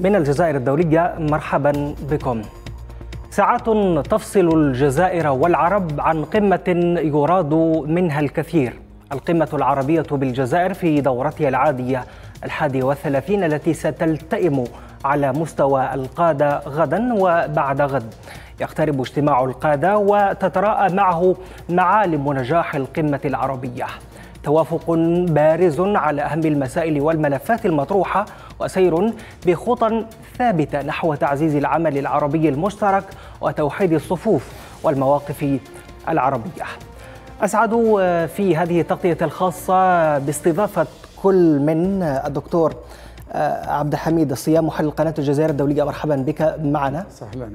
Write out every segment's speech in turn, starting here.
من الجزائر الدولية مرحبا بكم ساعات تفصل الجزائر والعرب عن قمة يراد منها الكثير القمة العربية بالجزائر في دورتها العادية الحادي والثلاثين التي ستلتئم على مستوى القادة غدا وبعد غد يقترب اجتماع القادة وتتراءى معه معالم نجاح القمة العربية توافق بارز على أهم المسائل والملفات المطروحة وسير بخطى ثابتة نحو تعزيز العمل العربي المشترك وتوحيد الصفوف والمواقف العربية أسعد آه، في هذه التغطية الخاصة باستضافة كل من آه، الدكتور آه، عبد الحميد الصيام محلل قناة الجزائر الدولية مرحبا بك معنا سهلا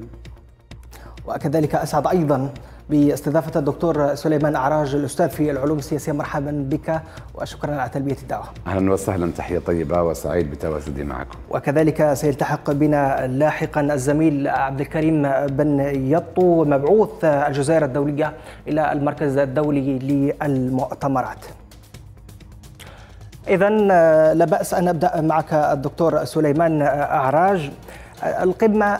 وكذلك أسعد أيضا باستضافة الدكتور سليمان أعراج الأستاذ في العلوم السياسية مرحبا بك وشكرا على تلبية الدعوة أهلا وسهلا تحية طيبة وسعيد بتواجدي معكم وكذلك سيلتحق بنا لاحقا الزميل عبد الكريم بن يطو مبعوث الجزائر الدولية إلى المركز الدولي للمؤتمرات إذا لا بأس أن أبدأ معك الدكتور سليمان أعراج القمة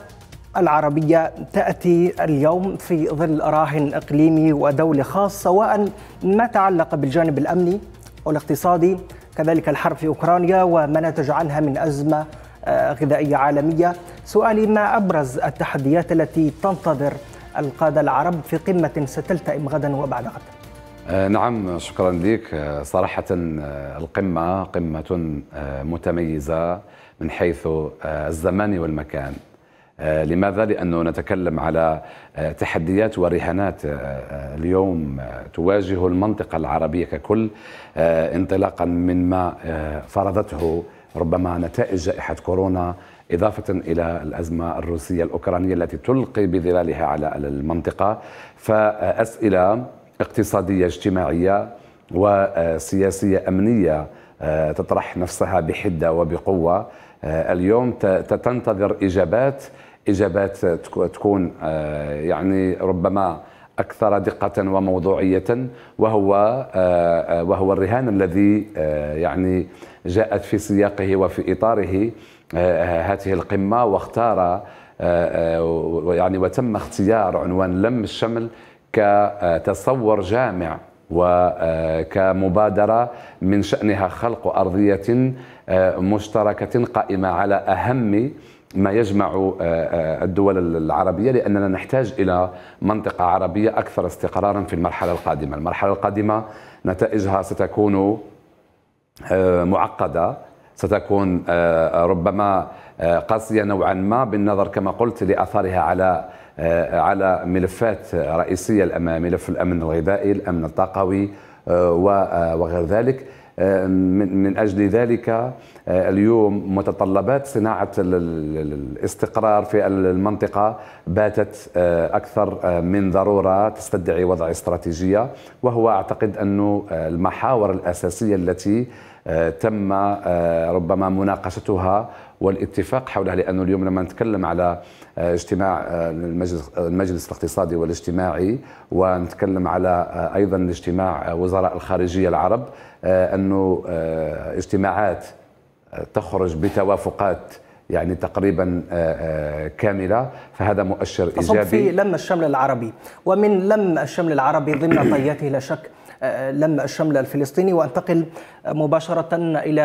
العربية تأتي اليوم في ظل راهن إقليمي ودولي خاص سواء ما تعلق بالجانب الأمني والاقتصادي كذلك الحرب في أوكرانيا وما نتج عنها من أزمة آه، غذائية عالمية سؤالي ما أبرز التحديات التي تنتظر القادة العرب في قمة ستلتئم غدا وبعد غد آه، نعم شكرا لك آه، صراحة القمة قمة متميزة من حيث الزمان والمكان آه، لماذا؟ لأنه نتكلم على آه، تحديات ورهانات آه، اليوم تواجه المنطقة العربية ككل انطلاقا من ما فرضته ربما نتائج جائحة كورونا إضافة إلى الأزمة الروسية الأوكرانية التي تلقي بظلالها على المنطقة فأسئلة اقتصادية اجتماعية وسياسية أمنية تطرح نفسها بحدة وبقوة اليوم تنتظر إجابات اجابات تكون آه، يعني ربما اكثر دقه وموضوعيه وهو آه، آه، وهو الرهان الذي يعني جاءت في سياقه وفي اطاره هذه القمه واختار يعني وتم اختيار عنوان لم الشمل كتصور جامع وكمبادرة من شأنها خلق أرضية مشتركة قائمة على أهم ما يجمع آه، آه، الدول العربية لأننا نحتاج إلى منطقة عربية أكثر استقرارا في المرحلة القادمة المرحلة القادمة نتائجها ستكون آه، معقدة ستكون ربما قاسية نوعا ما بالنظر كما قلت لأثارها على على ملفات رئيسية ملف الأمن الغذائي الأمن الطاقوي وغير ذلك من أجل ذلك آه، اليوم متطلبات صناعة الاستقرار في المنطقة باتت آه، أكثر آه، من ضرورة تستدعي وضع استراتيجية وهو أعتقد أن المحاور الأساسية التي تم ربما مناقشتها والاتفاق حولها لأنه اليوم لما نتكلم على اجتماع المجلس, المجلس الاقتصادي والاجتماعي ونتكلم على أيضا اجتماع وزراء الخارجية العرب أنه اجتماعات تخرج بتوافقات يعني تقريبا آه، آه، كاملة فهذا مؤشر إيجابي في لم الشمل العربي ومن لم الشمل العربي ضمن طياته لا شك آه، لم الشمل الفلسطيني وانتقل مباشرة إلى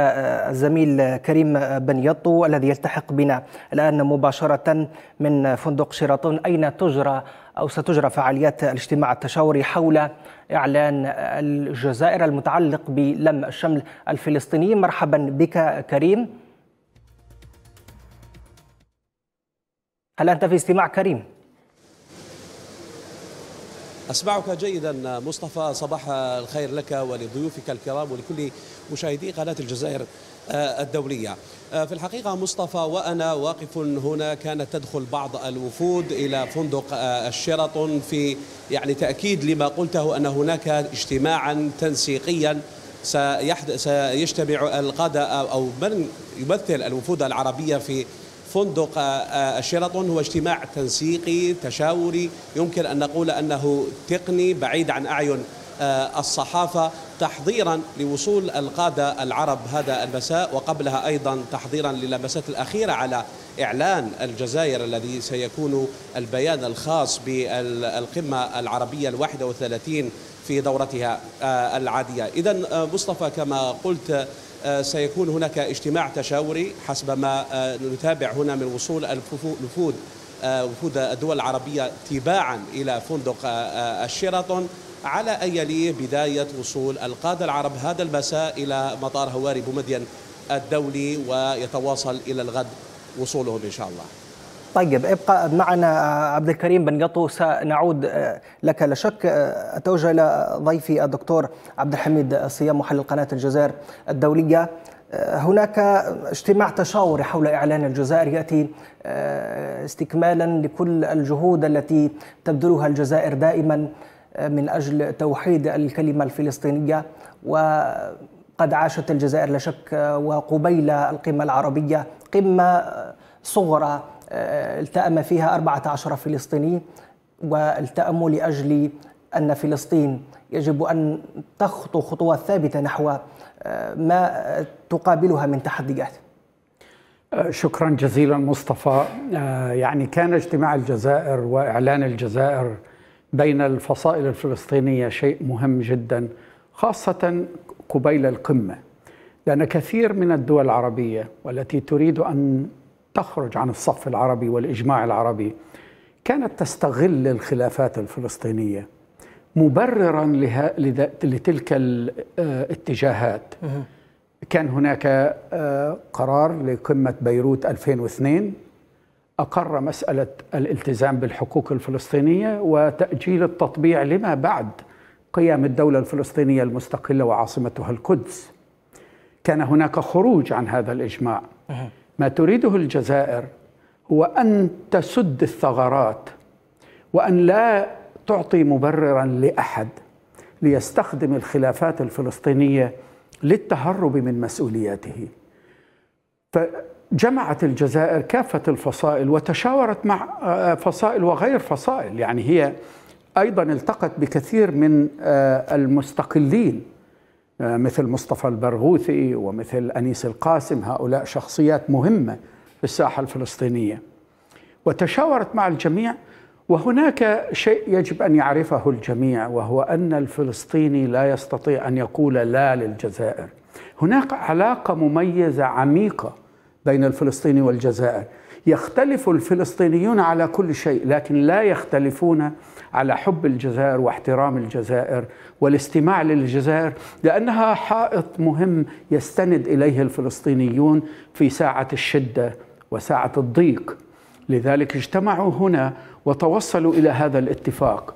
الزميل كريم بن يطو الذي يلتحق بنا الآن مباشرة من فندق شيراتون أين تجرى أو ستجرى فعاليات الاجتماع التشاوري حول إعلان الجزائر المتعلق بلم الشمل الفلسطيني مرحبا بك كريم هل أنت في استماع كريم؟ أسمعك جيدا مصطفى صباح الخير لك ولضيوفك الكرام ولكل مشاهدي قناة الجزائر آه، الدولية آه، في الحقيقة مصطفى وأنا واقف هنا كانت تدخل بعض الوفود إلى فندق آه، الشيراتون في يعني تأكيد لما قلته أن هناك اجتماعا تنسيقيا سيجتمع القادة أو من يمثل الوفود العربية في فندق الشيراتون هو اجتماع تنسيقي تشاوري يمكن أن نقول أنه تقني بعيد عن أعين آه، الصحافة تحضيرا لوصول القادة العرب هذا المساء وقبلها أيضا تحضيرا للمسات الأخيرة على إعلان الجزائر الذي سيكون البيان الخاص بالقمة العربية الواحدة وثلاثين في دورتها آه، العادية إذا آه، مصطفى كما قلت سيكون هناك اجتماع تشاوري حسب ما نتابع هنا من وصول الوفود وفود الدول العربية تباعا إلى فندق الشيراتون على أن يليه بداية وصول القادة العرب هذا المساء إلى مطار هواري بومدين الدولي ويتواصل إلى الغد وصولهم إن شاء الله طيب ابقى معنا آه، عبد الكريم بن قطو سنعود آه، لك لا شك آه، اتوجه الى ضيفي الدكتور عبد الحميد صيام محلل قناه الجزائر الدوليه هناك اجتماع تشاوري حول اعلان الجزائر ياتي استكمالا لكل الجهود التي تبذلها الجزائر دائما من أجل توحيد الكلمة الفلسطينية وقد عاشت الجزائر لا شك وقبيل القمة العربية قمة صغرى آه، التأم فيها 14 فلسطيني والتأموا لأجل أن فلسطين يجب أن تخطو خطوة ثابتة نحو آه، ما تقابلها من تحديات آه، شكرا جزيلا مصطفى يعني كان اجتماع الجزائر وإعلان الجزائر بين الفصائل الفلسطينية شيء مهم جدا خاصة قبيل القمة لأن كثير من الدول العربية والتي تريد أن تخرج عن الصف العربي والإجماع العربي كانت تستغل الخلافات الفلسطينية مبررا لها لتلك الاتجاهات آه، كان هناك آه، قرار لقمة بيروت 2002 أقر مسألة الالتزام بالحقوق الفلسطينية وتأجيل التطبيع لما بعد قيام الدولة الفلسطينية المستقلة وعاصمتها القدس كان هناك خروج عن هذا الإجماع ما تريده الجزائر هو أن تسد الثغرات وأن لا تعطي مبررا لأحد ليستخدم الخلافات الفلسطينية للتهرب من مسؤولياته ف جمعت الجزائر كافة الفصائل وتشاورت مع آه، فصائل وغير فصائل يعني هي أيضا التقت بكثير من آه، المستقلين آه، مثل مصطفى البرغوثي ومثل أنيس القاسم هؤلاء شخصيات مهمة في الساحة الفلسطينية وتشاورت مع الجميع وهناك شيء يجب أن يعرفه الجميع وهو أن الفلسطيني لا يستطيع أن يقول لا للجزائر هناك علاقة مميزة عميقة بين الفلسطيني والجزائر يختلف الفلسطينيون على كل شيء لكن لا يختلفون على حب الجزائر واحترام الجزائر والاستماع للجزائر لانها حائط مهم يستند اليه الفلسطينيون في ساعه الشده وساعه الضيق لذلك اجتمعوا هنا وتوصلوا الى هذا الاتفاق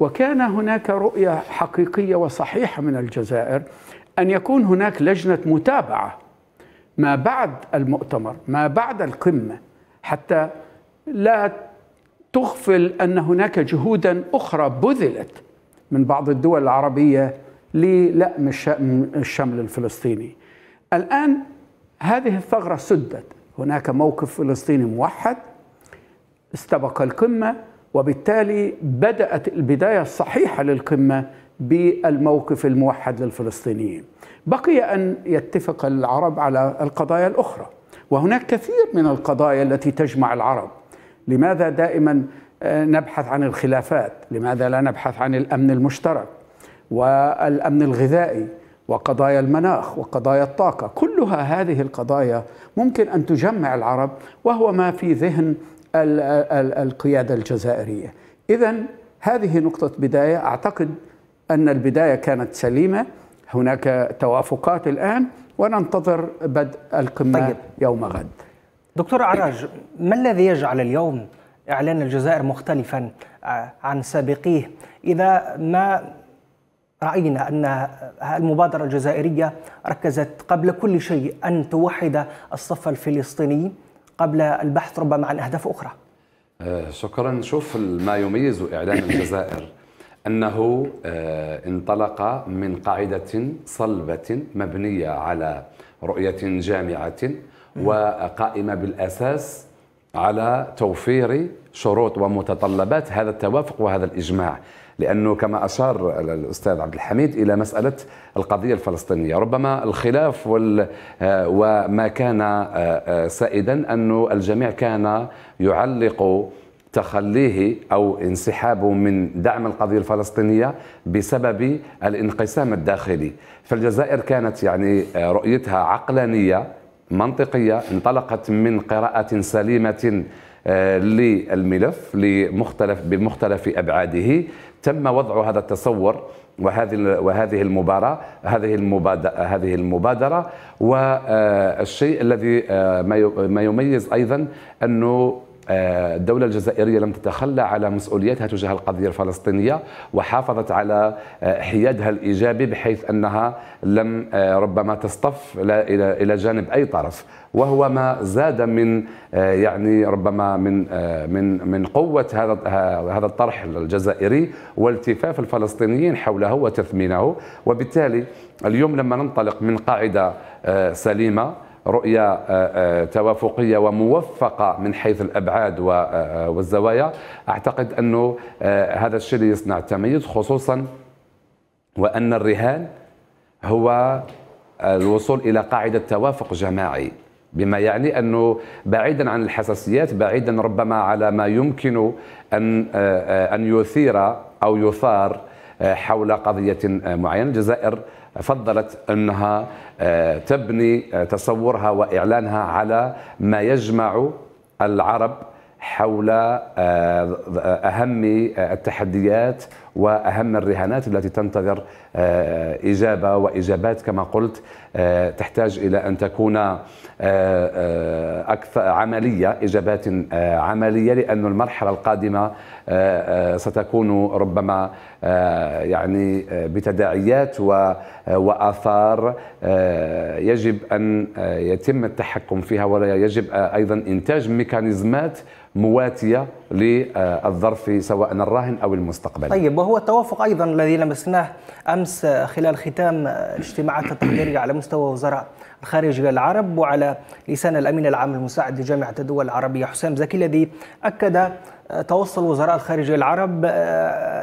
وكان هناك رؤيه حقيقيه وصحيحه من الجزائر ان يكون هناك لجنه متابعه ما بعد المؤتمر ما بعد القمة حتى لا تغفل أن هناك جهودا أخرى بذلت من بعض الدول العربية للأم الشمل الفلسطيني الآن هذه الثغرة سدت هناك موقف فلسطيني موحد استبق القمة وبالتالي بدأت البداية الصحيحة للقمة بالموقف الموحد للفلسطينيين بقي أن يتفق العرب على القضايا الأخرى وهناك كثير من القضايا التي تجمع العرب لماذا دائما آه، نبحث عن الخلافات لماذا لا نبحث عن الأمن المشترك والأمن الغذائي وقضايا المناخ وقضايا الطاقة كلها هذه القضايا ممكن أن تجمع العرب وهو ما في ذهن القيادة الجزائرية إذا هذه نقطة بداية أعتقد أن البداية كانت سليمة هناك توافقات الآن وننتظر بدء القمة طيب. يوم غد دكتور عراج ما الذي يجعل اليوم إعلان الجزائر مختلفا عن سابقيه إذا ما رأينا أن المبادرة الجزائرية ركزت قبل كل شيء أن توحد الصف الفلسطيني قبل البحث ربما عن أهداف أخرى آه، شكرا شوف ما يميز إعلان الجزائر أنه آه، انطلق من قاعدة صلبة مبنية على رؤية جامعة وقائمة بالأساس على توفير شروط ومتطلبات هذا التوافق وهذا الإجماع لأنه كما أشار الأستاذ عبد الحميد إلى مسألة القضية الفلسطينية ربما الخلاف وال آه، وما كان آه، سائدا أن الجميع كان يعلق تخليه أو انسحابه من دعم القضية الفلسطينية بسبب الانقسام الداخلي فالجزائر كانت يعني آه، رؤيتها عقلانية منطقية انطلقت من قراءة سليمة آه، للملف لمختلف بمختلف أبعاده تم وضع هذا التصور وهذه وهذه المباراة هذه المبادرة هذه المبادرة والشيء آه، الذي ما يميز أيضا أنه آه، الدولة الجزائرية لم تتخلى على مسؤوليتها تجاه القضية الفلسطينية وحافظت على آه، حيادها الإيجابي بحيث أنها لم آه، ربما تصطف إلى جانب أي طرف وهو ما زاد من يعني ربما من من من قوه هذا هذا الطرح الجزائري والتفاف الفلسطينيين حوله وتثمينه وبالتالي اليوم لما ننطلق من قاعده سليمه رؤية آه، آه، توافقية وموفقة من حيث الأبعاد آه، والزوايا أعتقد أنه هذا الشيء اللي يصنع التميز خصوصا وأن الرهان هو الوصول إلى قاعدة توافق جماعي بما يعني انه بعيدا عن الحساسيات بعيدا ربما على ما يمكن ان ان يثير او يثار حول قضيه معينه الجزائر فضلت انها آه، تبني آه، تصورها واعلانها على ما يجمع العرب حول آه، اهم التحديات واهم الرهانات التي تنتظر اجابه واجابات كما قلت تحتاج الى ان تكون آه، آه، أكثر عملية إجابات آه، عملية لأن المرحلة القادمة ستكون ربما يعني بتداعيات وآثار يجب أن يتم التحكم فيها ولا يجب أيضا إنتاج ميكانيزمات مواتية للظرف سواء الراهن أو المستقبلي طيب وهو التوافق أيضا الذي لمسناه أمس خلال ختام اجتماعات التقديرية على مستوى وزراء الخارجية العرب وعلى لسان الأمين العام المساعد لجامعة الدول العربية حسام زكي الذي أكد آه، توصل وزراء الخارجية العرب آه،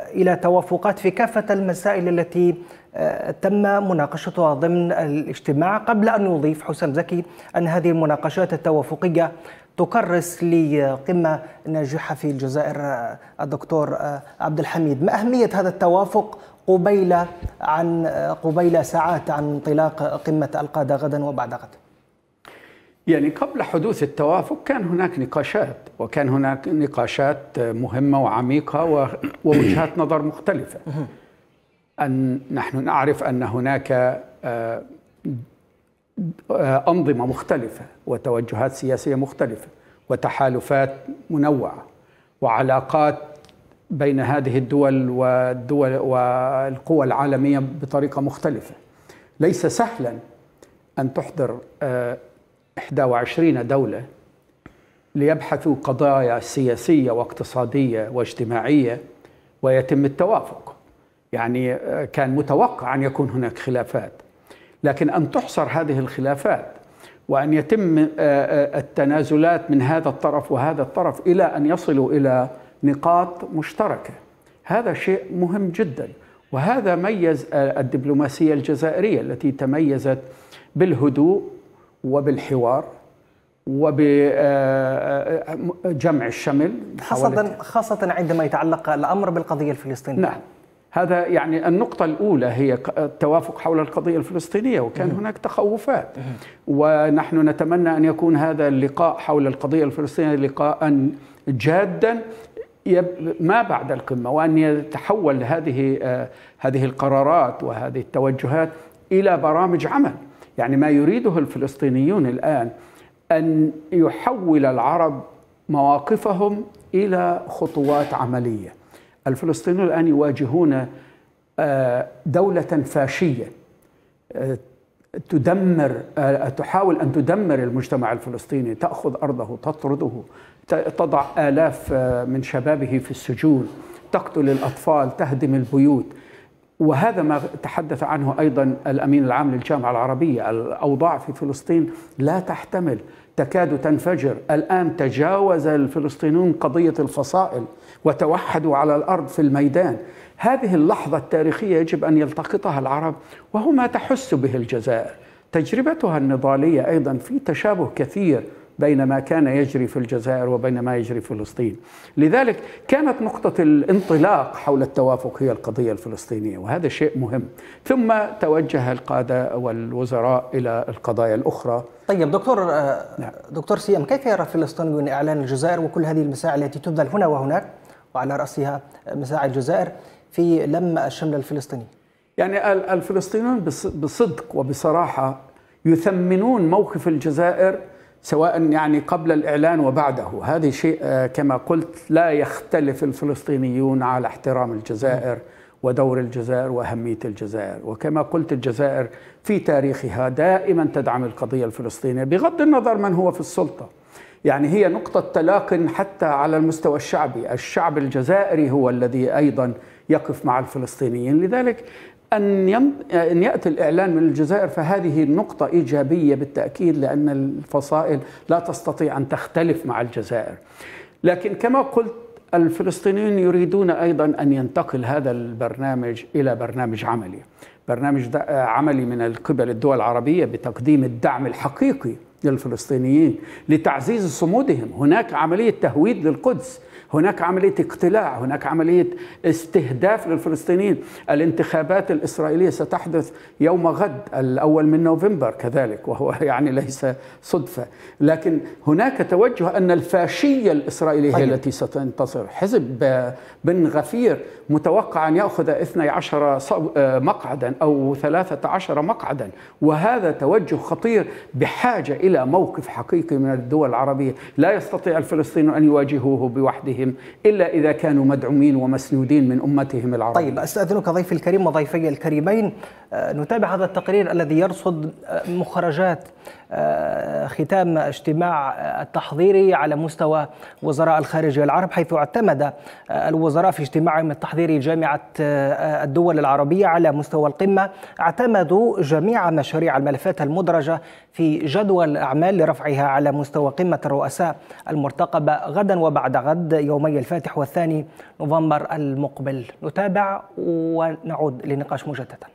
إلى توافقات في كافة المسائل التي آه، تم مناقشتها ضمن الاجتماع قبل أن يضيف حسام زكي أن هذه المناقشات التوافقية تكرس لقمة ناجحة في الجزائر الدكتور عبد الحميد ما أهمية هذا التوافق قبيل عن قبيل ساعات عن انطلاق قمة القادة غدا وبعد غد يعني قبل حدوث التوافق كان هناك نقاشات وكان هناك نقاشات مهمة وعميقة ووجهات نظر مختلفة أن نحن نعرف أن هناك آه، أنظمة مختلفة وتوجهات سياسية مختلفة وتحالفات منوعة وعلاقات بين هذه الدول والدول والقوى العالميه بطريقه مختلفه. ليس سهلا ان تحضر 21 آه، دوله ليبحثوا قضايا سياسيه واقتصاديه واجتماعيه ويتم التوافق. يعني آه، كان متوقع ان يكون هناك خلافات. لكن ان تحصر هذه الخلافات وان يتم آه، التنازلات من هذا الطرف وهذا الطرف الى ان يصلوا الى نقاط مشتركه هذا شيء مهم جدا وهذا ميز الدبلوماسيه الجزائريه التي تميزت بالهدوء وبالحوار وبجمع الشمل خاصة خاصة عندما يتعلق الأمر بالقضية الفلسطينية نعم هذا يعني النقطة الأولى هي التوافق حول القضية الفلسطينية وكان هناك تخوفات ونحن نتمنى أن يكون هذا اللقاء حول القضية الفلسطينية لقاء جادا ما بعد القمه وان يتحول هذه آه، هذه القرارات وهذه التوجهات الى برامج عمل يعني ما يريده الفلسطينيون الان ان يحول العرب مواقفهم الى خطوات عمليه الفلسطينيون الان يواجهون آه، دوله فاشيه آه، تدمر تحاول ان تدمر المجتمع الفلسطيني تاخذ ارضه تطرده تضع آلاف آه، من شبابه في السجون تقتل الأطفال تهدم البيوت وهذا ما تحدث عنه أيضا الأمين العام للجامعة العربية الأوضاع في فلسطين لا تحتمل تكاد تنفجر الآن تجاوز الفلسطينيون قضية الفصائل وتوحدوا على الأرض في الميدان هذه اللحظة التاريخية يجب أن يلتقطها العرب وهو ما تحس به الجزائر تجربتها النضالية أيضا في تشابه كثير بين ما كان يجري في الجزائر وبين ما يجري في فلسطين لذلك كانت نقطة الانطلاق حول التوافق هي القضية الفلسطينية وهذا شيء مهم ثم توجه القادة والوزراء إلى القضايا الأخرى طيب دكتور آه، نعم. دكتور سيام كيف يرى الفلسطينيون إعلان الجزائر وكل هذه المساعي التي تبذل هنا وهناك وعلى رأسها مساعي الجزائر في لم الشمل الفلسطيني يعني الفلسطينيون بصدق وبصراحة يثمنون موقف الجزائر سواء يعني قبل الإعلان وبعده هذا شيء آه، كما قلت لا يختلف الفلسطينيون على احترام الجزائر ودور الجزائر وأهمية الجزائر وكما قلت الجزائر في تاريخها دائما تدعم القضية الفلسطينية بغض النظر من هو في السلطة يعني هي نقطة تلاق حتى على المستوى الشعبي الشعب الجزائري هو الذي أيضا يقف مع الفلسطينيين لذلك أن, يم... أن يأتي الإعلان من الجزائر فهذه نقطة إيجابية بالتأكيد لأن الفصائل لا تستطيع أن تختلف مع الجزائر لكن كما قلت الفلسطينيون يريدون أيضا أن ينتقل هذا البرنامج إلى برنامج عملي برنامج عملي من قبل الدول العربية بتقديم الدعم الحقيقي للفلسطينيين لتعزيز صمودهم هناك عملية تهويد للقدس هناك عملية اقتلاع هناك عملية استهداف للفلسطينيين الانتخابات الإسرائيلية ستحدث يوم غد الأول من نوفمبر كذلك وهو يعني ليس صدفة لكن هناك توجه أن الفاشية الإسرائيلية هي طيب. التي ستنتصر حزب بن غفير متوقع أن يأخذ 12 آه، مقعدا أو 13 مقعدا وهذا توجه خطير بحاجة إلى موقف حقيقي من الدول العربية لا يستطيع الفلسطينيون أن يواجهوه بوحدهم إلا إذا كانوا مدعومين ومسنودين من أمتهم العربية طيب أستأذنك ضيفي الكريم وضيفي الكريمين آه، نتابع هذا التقرير الذي يرصد آه، مخرجات آه، ختام اجتماع آه، التحضيري على مستوى وزراء الخارجية العرب حيث اعتمد آه، الوزراء في اجتماعهم التحضيري جامعة الدول العربية على مستوى القمة اعتمدوا جميع مشاريع الملفات المدرجة في جدول الأعمال لرفعها على مستوى قمة الرؤساء المرتقبة غدا وبعد غد يومي الفاتح والثاني نوفمبر المقبل نتابع ونعود للنقاش مجددا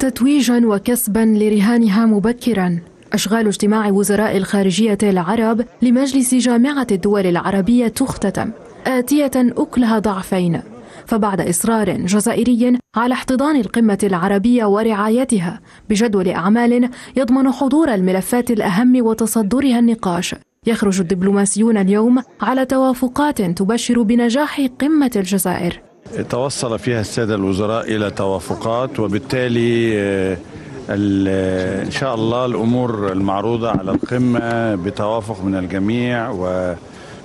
تتويجا وكسبا لرهانها مبكرا أشغال اجتماع وزراء الخارجية العرب لمجلس جامعة الدول العربية تختتم آتية أكلها ضعفين فبعد إصرار جزائري على احتضان القمة العربية ورعايتها بجدول أعمال يضمن حضور الملفات الأهم وتصدرها النقاش يخرج الدبلوماسيون اليوم على توافقات تبشر بنجاح قمة الجزائر توصل فيها السادة الوزراء إلى توافقات وبالتالي آه، إن شاء الله الأمور المعروضة على القمة بتوافق من الجميع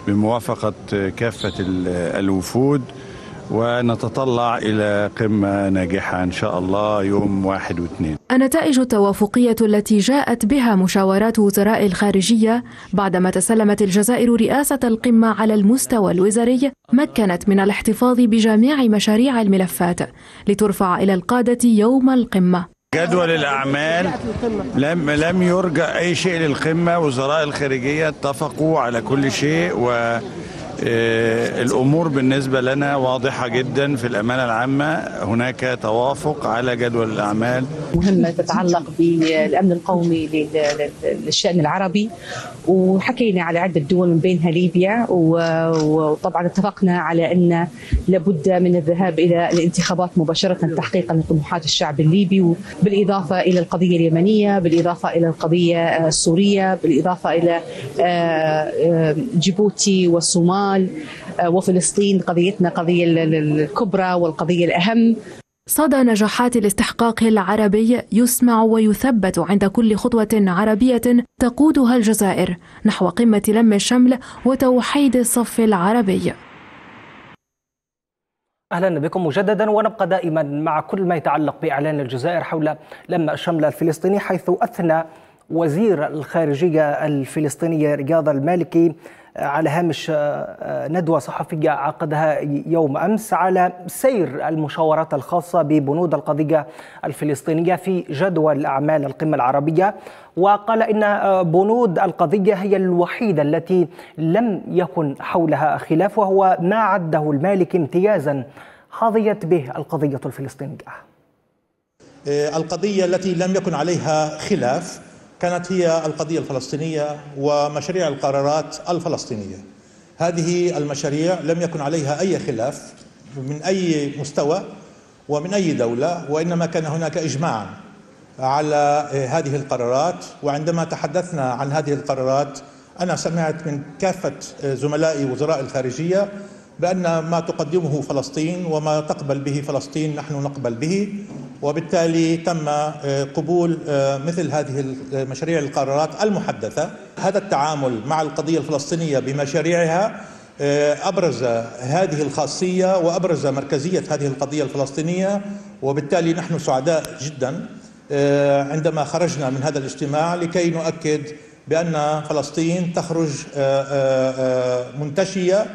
وبموافقة كافة الوفود ونتطلع إلى قمة ناجحة إن شاء الله يوم واحد واثنين النتائج التوافقية التي جاءت بها مشاورات وزراء الخارجية بعدما تسلمت الجزائر رئاسة القمة على المستوى الوزاري مكنت من الاحتفاظ بجميع مشاريع الملفات لترفع إلى القادة يوم القمة جدول الأعمال لم لم يرجع أي شيء للقمة وزراء الخارجية اتفقوا على كل شيء و آه، الأمور بالنسبة لنا واضحة جدا في الأمانة العامة هناك توافق على جدول الأعمال مهمة تتعلق بالأمن القومي للشأن العربي وحكينا على عدة دول من بينها ليبيا وطبعا اتفقنا على أن لابد من الذهاب إلى الانتخابات مباشرة تحقيقا لطموحات الشعب الليبي بالإضافة إلى القضية اليمنية بالإضافة إلى القضية السورية بالإضافة إلى آه، آه، جيبوتي والصومال الصومال آه، وفلسطين قضيتنا قضية الكبرى والقضية الأهم صدى نجاحات الاستحقاق العربي يسمع ويثبت عند كل خطوة عربية تقودها الجزائر نحو قمة لم الشمل وتوحيد الصف العربي اهلا بكم مجددا ونبقى دائما مع كل ما يتعلق باعلان الجزائر حول لم الشمل الفلسطيني حيث اثنى وزير الخارجيه الفلسطينيه رياض المالكي على هامش آه، آه، ندوة صحفية عقدها يوم أمس على سير المشاورات الخاصة ببنود القضية الفلسطينية في جدول أعمال القمة العربية وقال إن آه، بنود القضية هي الوحيدة التي لم يكن حولها خلاف وهو ما عده المالك امتيازا حظيت به القضية الفلسطينية القضية التي لم يكن عليها خلاف كانت هي القضية الفلسطينية ومشاريع القرارات الفلسطينية هذه المشاريع لم يكن عليها أي خلاف من أي مستوى ومن أي دولة وإنما كان هناك إجماع على هذه القرارات وعندما تحدثنا عن هذه القرارات أنا سمعت من كافة زملائي وزراء الخارجية بأن ما تقدمه فلسطين وما تقبل به فلسطين نحن نقبل به وبالتالي تم آه، قبول آه، مثل هذه آه، مشاريع القرارات المحدثة هذا التعامل مع القضية الفلسطينية بمشاريعها أبرز هذه الخاصية وأبرز مركزية هذه القضية الفلسطينية وبالتالي نحن سعداء جدا عندما خرجنا من هذا الاجتماع لكي نؤكد بأن فلسطين تخرج منتشية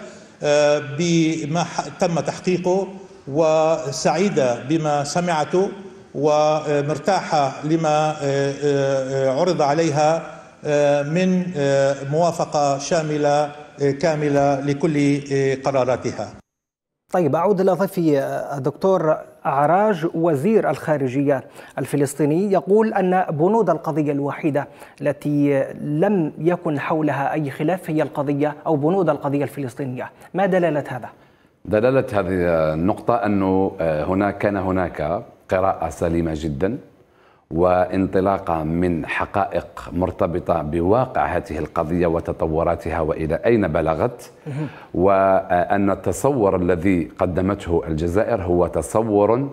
آه، بما تم تحقيقه وسعيدة بما سمعته ومرتاحة لما آه، آه، عرض عليها من موافقة شاملة كاملة لكل قراراتها طيب أعود إلى ضيفي الدكتور عراج وزير الخارجية الفلسطيني يقول أن بنود القضية الوحيدة التي لم يكن حولها أي خلاف هي القضية أو بنود القضية الفلسطينية ما دلالة هذا؟ دلالة هذه النقطة أنه آه، هناك كان هناك قراءة سليمة جدا وانطلاقا من حقائق مرتبطة بواقع هذه القضية وتطوراتها وإلى أين بلغت وأن التصور الذي قدمته الجزائر هو تصور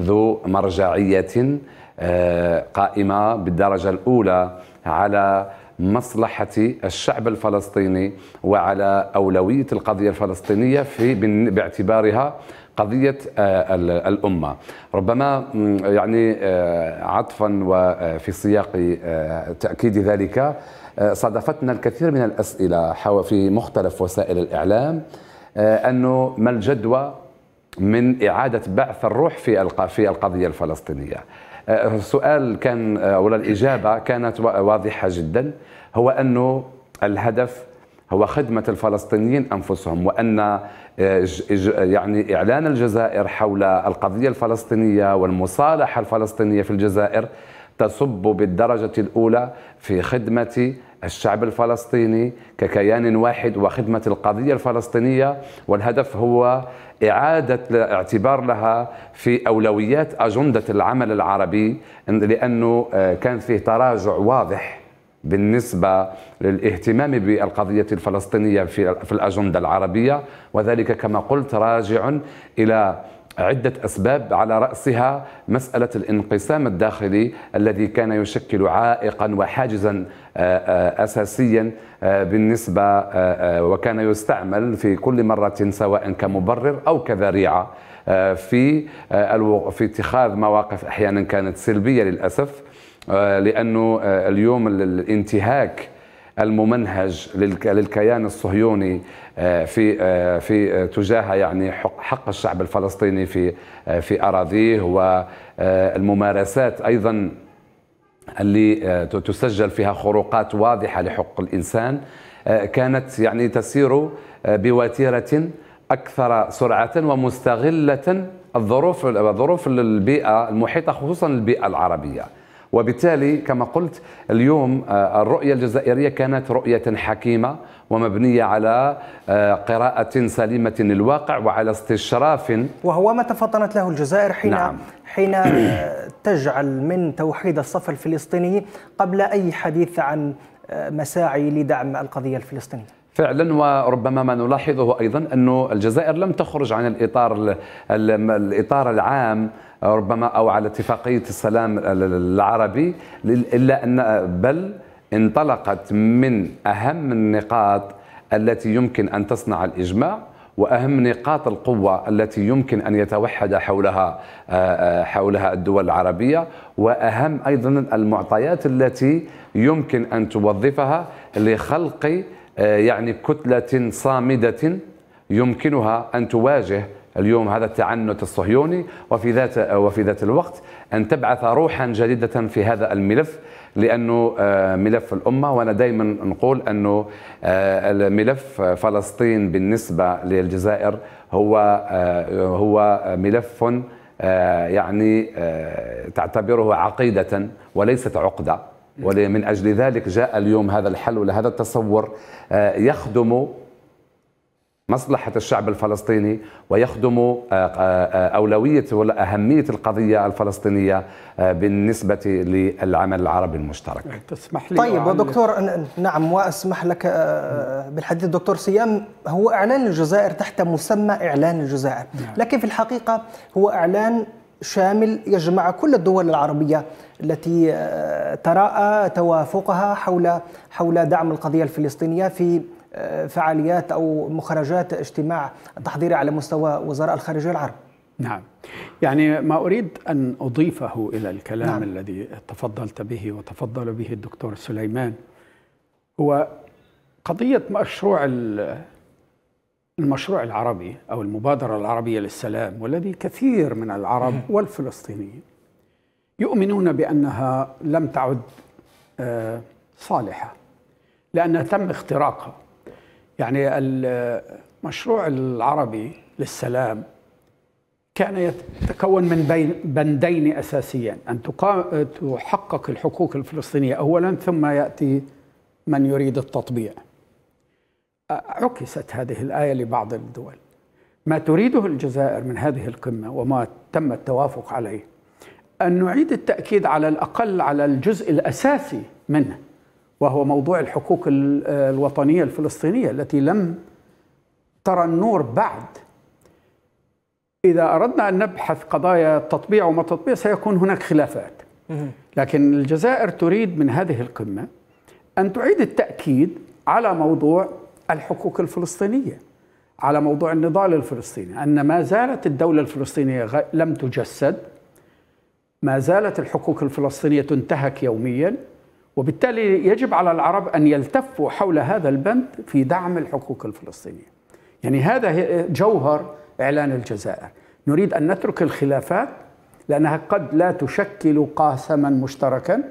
ذو مرجعية آه، قائمة بالدرجة الأولى على مصلحة الشعب الفلسطيني وعلى أولوية القضية الفلسطينية في باعتبارها قضية آه، الأمة ربما يعني آه، عطفا وفي آه، سياق تأكيد ذلك صادفتنا الكثير من الأسئلة في مختلف وسائل الإعلام أنه ما الجدوى من إعادة بعث الروح في في القضية الفلسطينية السؤال كان أو الإجابة كانت واضحة جدا هو أنه الهدف هو خدمة الفلسطينيين أنفسهم وأن آه، يعني إعلان الجزائر حول القضية الفلسطينية والمصالحة الفلسطينية في الجزائر تصب بالدرجة الأولى في خدمة الشعب الفلسطيني ككيان واحد وخدمة القضية الفلسطينية والهدف هو إعادة اعتبار لها في أولويات أجندة العمل العربي لأنه آه، كان فيه تراجع واضح بالنسبة للاهتمام بالقضية الفلسطينية في الأجندة العربية وذلك كما قلت راجع إلى عدة أسباب على رأسها مسألة الانقسام الداخلي الذي كان يشكل عائقا وحاجزا آه، آه، أساسيا آه، بالنسبة وكان يستعمل في كل مرة سواء كمبرر أو كذريعة في في اتخاذ مواقف أحيانا كانت سلبية للأسف آه، لأنه آه، اليوم الانتهاك الممنهج للكيان الصهيوني آه، في في تجاه يعني حق الشعب الفلسطيني في في اراضيه والممارسات ايضا اللي تسجل فيها خروقات واضحه لحق الانسان كانت يعني تسير بوتيره اكثر سرعه ومستغله الظروف ظروف البيئه المحيطه خصوصا البيئه العربيه وبالتالي كما قلت اليوم آه، الرؤية الجزائرية كانت رؤية حكيمة ومبنية على آه، قراءة سليمة للواقع وعلى استشراف وهو ما تفطنت له الجزائر حين نعم. حين آه، تجعل من توحيد الصف الفلسطيني قبل أي حديث عن مساعي لدعم القضية الفلسطينية فعلا وربما ما نلاحظه ايضا انه الجزائر لم تخرج عن الاطار الاطار العام ربما او على اتفاقيه السلام العربي الا ان بل انطلقت من اهم النقاط التي يمكن ان تصنع الاجماع واهم نقاط القوه التي يمكن ان يتوحد حولها آه، آه، حولها الدول العربيه واهم ايضا المعطيات التي يمكن ان توظفها لخلق آه، يعني كتلة صامدة يمكنها أن تواجه اليوم هذا التعنت الصهيوني وفي ذات وفي ذات الوقت ان تبعث روحا جديده في هذا الملف لانه آه، ملف الامه وانا دائما نقول انه آه، ملف فلسطين بالنسبه للجزائر هو هو ملف يعني تعتبره عقيده وليست عقده ومن أجل ذلك جاء اليوم هذا الحل ولهذا التصور آه، يخدم مصلحة الشعب الفلسطيني ويخدم آه، آه، أولوية وأهمية القضية الفلسطينية بالنسبة للعمل العربي المشترك طيب، تسمح لي طيب ودكتور نعم وأسمح لك بالحديث دكتور سيام هو إعلان الجزائر تحت مسمى إعلان الجزائر نعم. لكن في الحقيقة هو إعلان شامل يجمع كل الدول العربية التي آه، تراءى آه، توافقها حول حول دعم القضية الفلسطينية في آه، فعاليات أو مخرجات اجتماع تحضيري على مستوى وزراء الخارجية العرب نعم يعني ما أريد أن أضيفه إلى الكلام نعم. الذي تفضلت به وتفضل به الدكتور سليمان هو قضية مشروع المشروع العربي أو المبادرة العربية للسلام والذي كثير من العرب والفلسطينيين يؤمنون بأنها لم تعد آه، صالحة لأنها تم اختراقها يعني المشروع العربي للسلام كان يتكون من بين بندين اساسيين ان تحقق الحقوق الفلسطينيه اولا ثم ياتي من يريد التطبيع عكست هذه الآية لبعض الدول ما تريده الجزائر من هذه القمة وما تم التوافق عليه أن نعيد التأكيد على الأقل على الجزء الأساسي منه وهو موضوع الحقوق الوطنية الفلسطينية التي لم ترى النور بعد إذا أردنا أن نبحث قضايا تطبيع وما تطبيع سيكون هناك خلافات لكن الجزائر تريد من هذه القمة أن تعيد التأكيد على موضوع الحقوق الفلسطينيه على موضوع النضال الفلسطيني ان ما زالت الدوله الفلسطينيه لم تجسد ما زالت الحقوق الفلسطينيه تنتهك يوميا وبالتالي يجب على العرب ان يلتفوا حول هذا البند في دعم الحقوق الفلسطينيه. يعني هذا جوهر اعلان الجزائر، نريد ان نترك الخلافات لانها قد لا تشكل قاسما مشتركا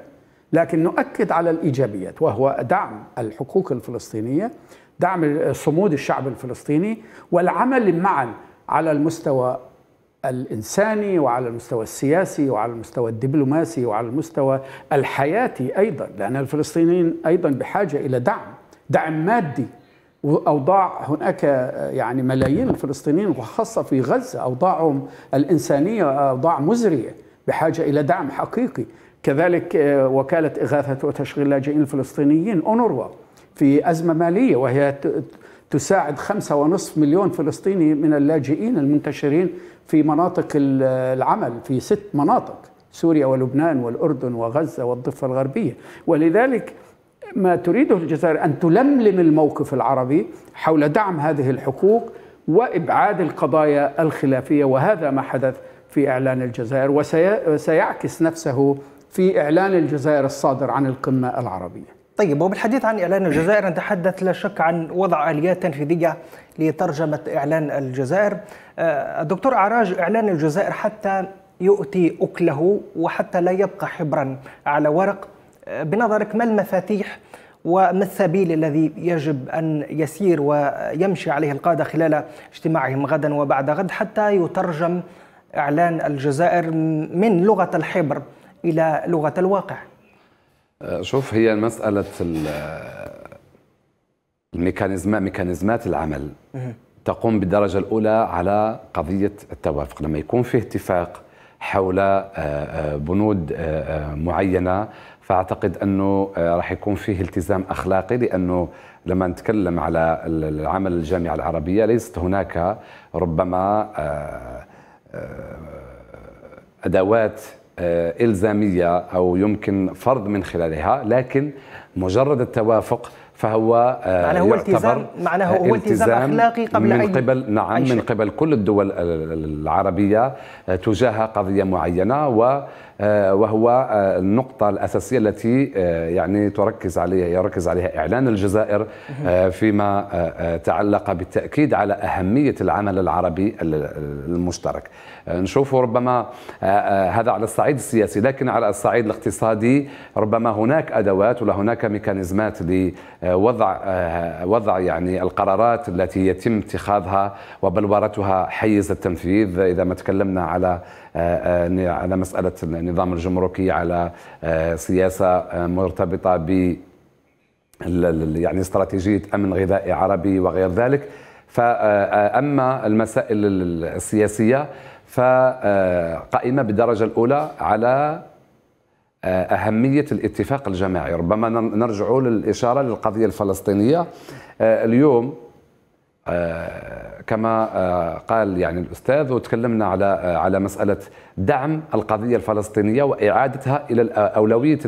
لكن نؤكد على الايجابيات وهو دعم الحقوق الفلسطينيه دعم صمود الشعب الفلسطيني والعمل معا على المستوى الإنساني وعلى المستوى السياسي وعلى المستوى الدبلوماسي وعلى المستوى الحياتي أيضا لأن الفلسطينيين أيضا بحاجة إلى دعم دعم مادي وأوضاع هناك يعني ملايين الفلسطينيين وخاصة في غزة أوضاعهم الإنسانية أوضاع مزرية بحاجة إلى دعم حقيقي كذلك آه، وكالة إغاثة وتشغيل لاجئين الفلسطينيين أونروا في أزمة مالية وهي تساعد خمسة ونصف مليون فلسطيني من اللاجئين المنتشرين في مناطق العمل في ست مناطق سوريا ولبنان والأردن وغزة والضفة الغربية ولذلك ما تريده الجزائر أن تلملم الموقف العربي حول دعم هذه الحقوق وإبعاد القضايا الخلافية وهذا ما حدث في إعلان الجزائر وسيعكس نفسه في إعلان الجزائر الصادر عن القمة العربية طيب وبالحديث عن إعلان الجزائر نتحدث لا شك عن وضع آليات تنفيذية لترجمة إعلان الجزائر الدكتور آه، عراج إعلان الجزائر حتى يؤتي أكله وحتى لا يبقى حبرا على ورق آه، بنظرك ما المفاتيح وما السبيل الذي يجب أن يسير ويمشي عليه القادة خلال اجتماعهم غدا وبعد غد حتى يترجم إعلان الجزائر من لغة الحبر إلى لغة الواقع شوف هي مسألة الميكانيزمات ميكانيزمات العمل تقوم بالدرجة الأولى على قضية التوافق لما يكون فيه اتفاق حول آه، آه، بنود آه، معينة فأعتقد أنه راح يكون فيه التزام أخلاقي لأنه لما نتكلم على العمل الجامعة العربية ليست هناك ربما أدوات آه، إلزامية أو يمكن فرض من خلالها لكن مجرد التوافق فهو آه، معناه هو التزام معناه هو التزام اخلاقي قبل من قبل نعم عيشة. من قبل كل الدول العربيه آه، تجاه قضيه معينه و آه، وهو آه، النقطة الأساسية التي آه، يعني تركز عليها يركز عليها إعلان الجزائر فيما تعلق بالتأكيد على أهمية العمل العربي المشترك نشوفه ربما هذا على الصعيد السياسي لكن على الصعيد الاقتصادي ربما هناك أدوات ولا هناك ميكانيزمات لوضع وضع يعني القرارات التي يتم اتخاذها وبلورتها حيز التنفيذ إذا ما تكلمنا على على مسألة النظام الجمركي على آه، سياسة آه، مرتبطة ب يعني استراتيجية أمن غذائي عربي وغير ذلك فأما آه، المسائل السياسية فقائمة بالدرجة الأولى على أهمية الاتفاق الجماعي ربما نرجع للإشارة للقضية الفلسطينية اليوم آه، كما آه، قال يعني الاستاذ وتكلمنا على آه، على مساله دعم القضيه الفلسطينيه واعادتها الى اولويه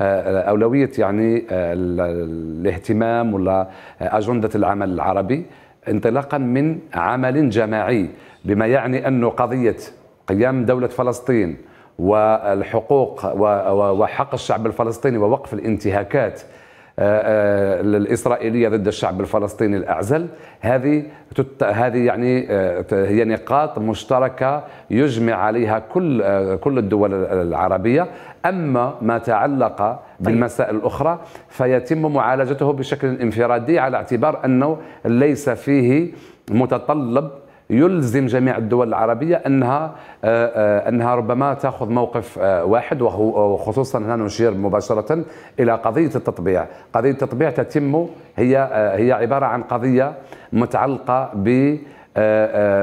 اولويه يعني الاهتمام ولا اجنده العمل العربي انطلاقا من عمل جماعي بما يعني انه قضيه قيام دوله فلسطين والحقوق وحق الشعب الفلسطيني ووقف الانتهاكات الاسرائيليه آه، آه، ضد الشعب الفلسطيني الاعزل هذه هذه يعني آه، هي نقاط مشتركه يجمع عليها كل كل الدول العربيه اما ما تعلق طيب. بالمسائل الاخرى فيتم معالجته بشكل انفرادي على اعتبار انه ليس فيه متطلب يلزم جميع الدول العربية أنها آه، آه، أنها ربما تأخذ موقف آه، واحد وخصوصا هنا نشير مباشرة إلى قضية التطبيع قضية التطبيع تتم هي هي عبارة عن قضية متعلقة ب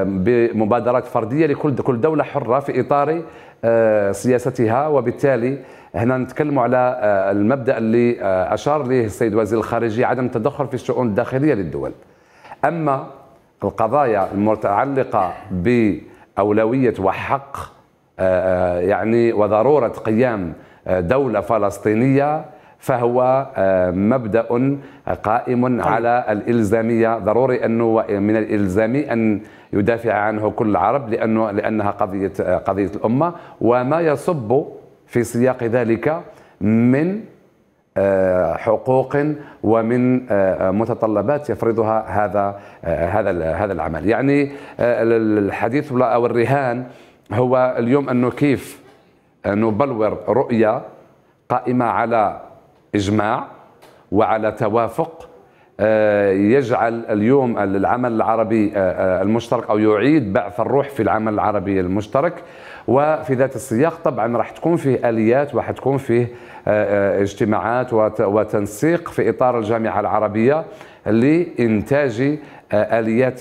بمبادرات فردية لكل كل دولة حرة في إطار سياستها وبالتالي هنا نتكلم على المبدأ اللي أشار ليه السيد وزير الخارجية عدم التدخل في الشؤون الداخلية للدول أما القضايا المتعلقة بأولوية وحق آه، آه، يعني وضرورة قيام آه، دولة فلسطينية فهو مبدأ قائم طيب. على الإلزامية ضروري أنه من الإلزامي أن يدافع عنه كل العرب لأنه لأنها قضية قضية الأمة وما يصب في سياق ذلك من آه، حقوق ومن آه، آه، متطلبات يفرضها هذا هذا هذا العمل يعني الحديث او الرهان هو اليوم انه كيف نبلور رؤيه قائمه على اجماع وعلى توافق يجعل اليوم العمل العربي المشترك او يعيد بعث الروح في العمل العربي المشترك وفي ذات السياق طبعا راح تكون فيه اليات وراح تكون فيه آه، آه، اجتماعات وتنسيق في اطار الجامعه العربيه لانتاج آه، اليات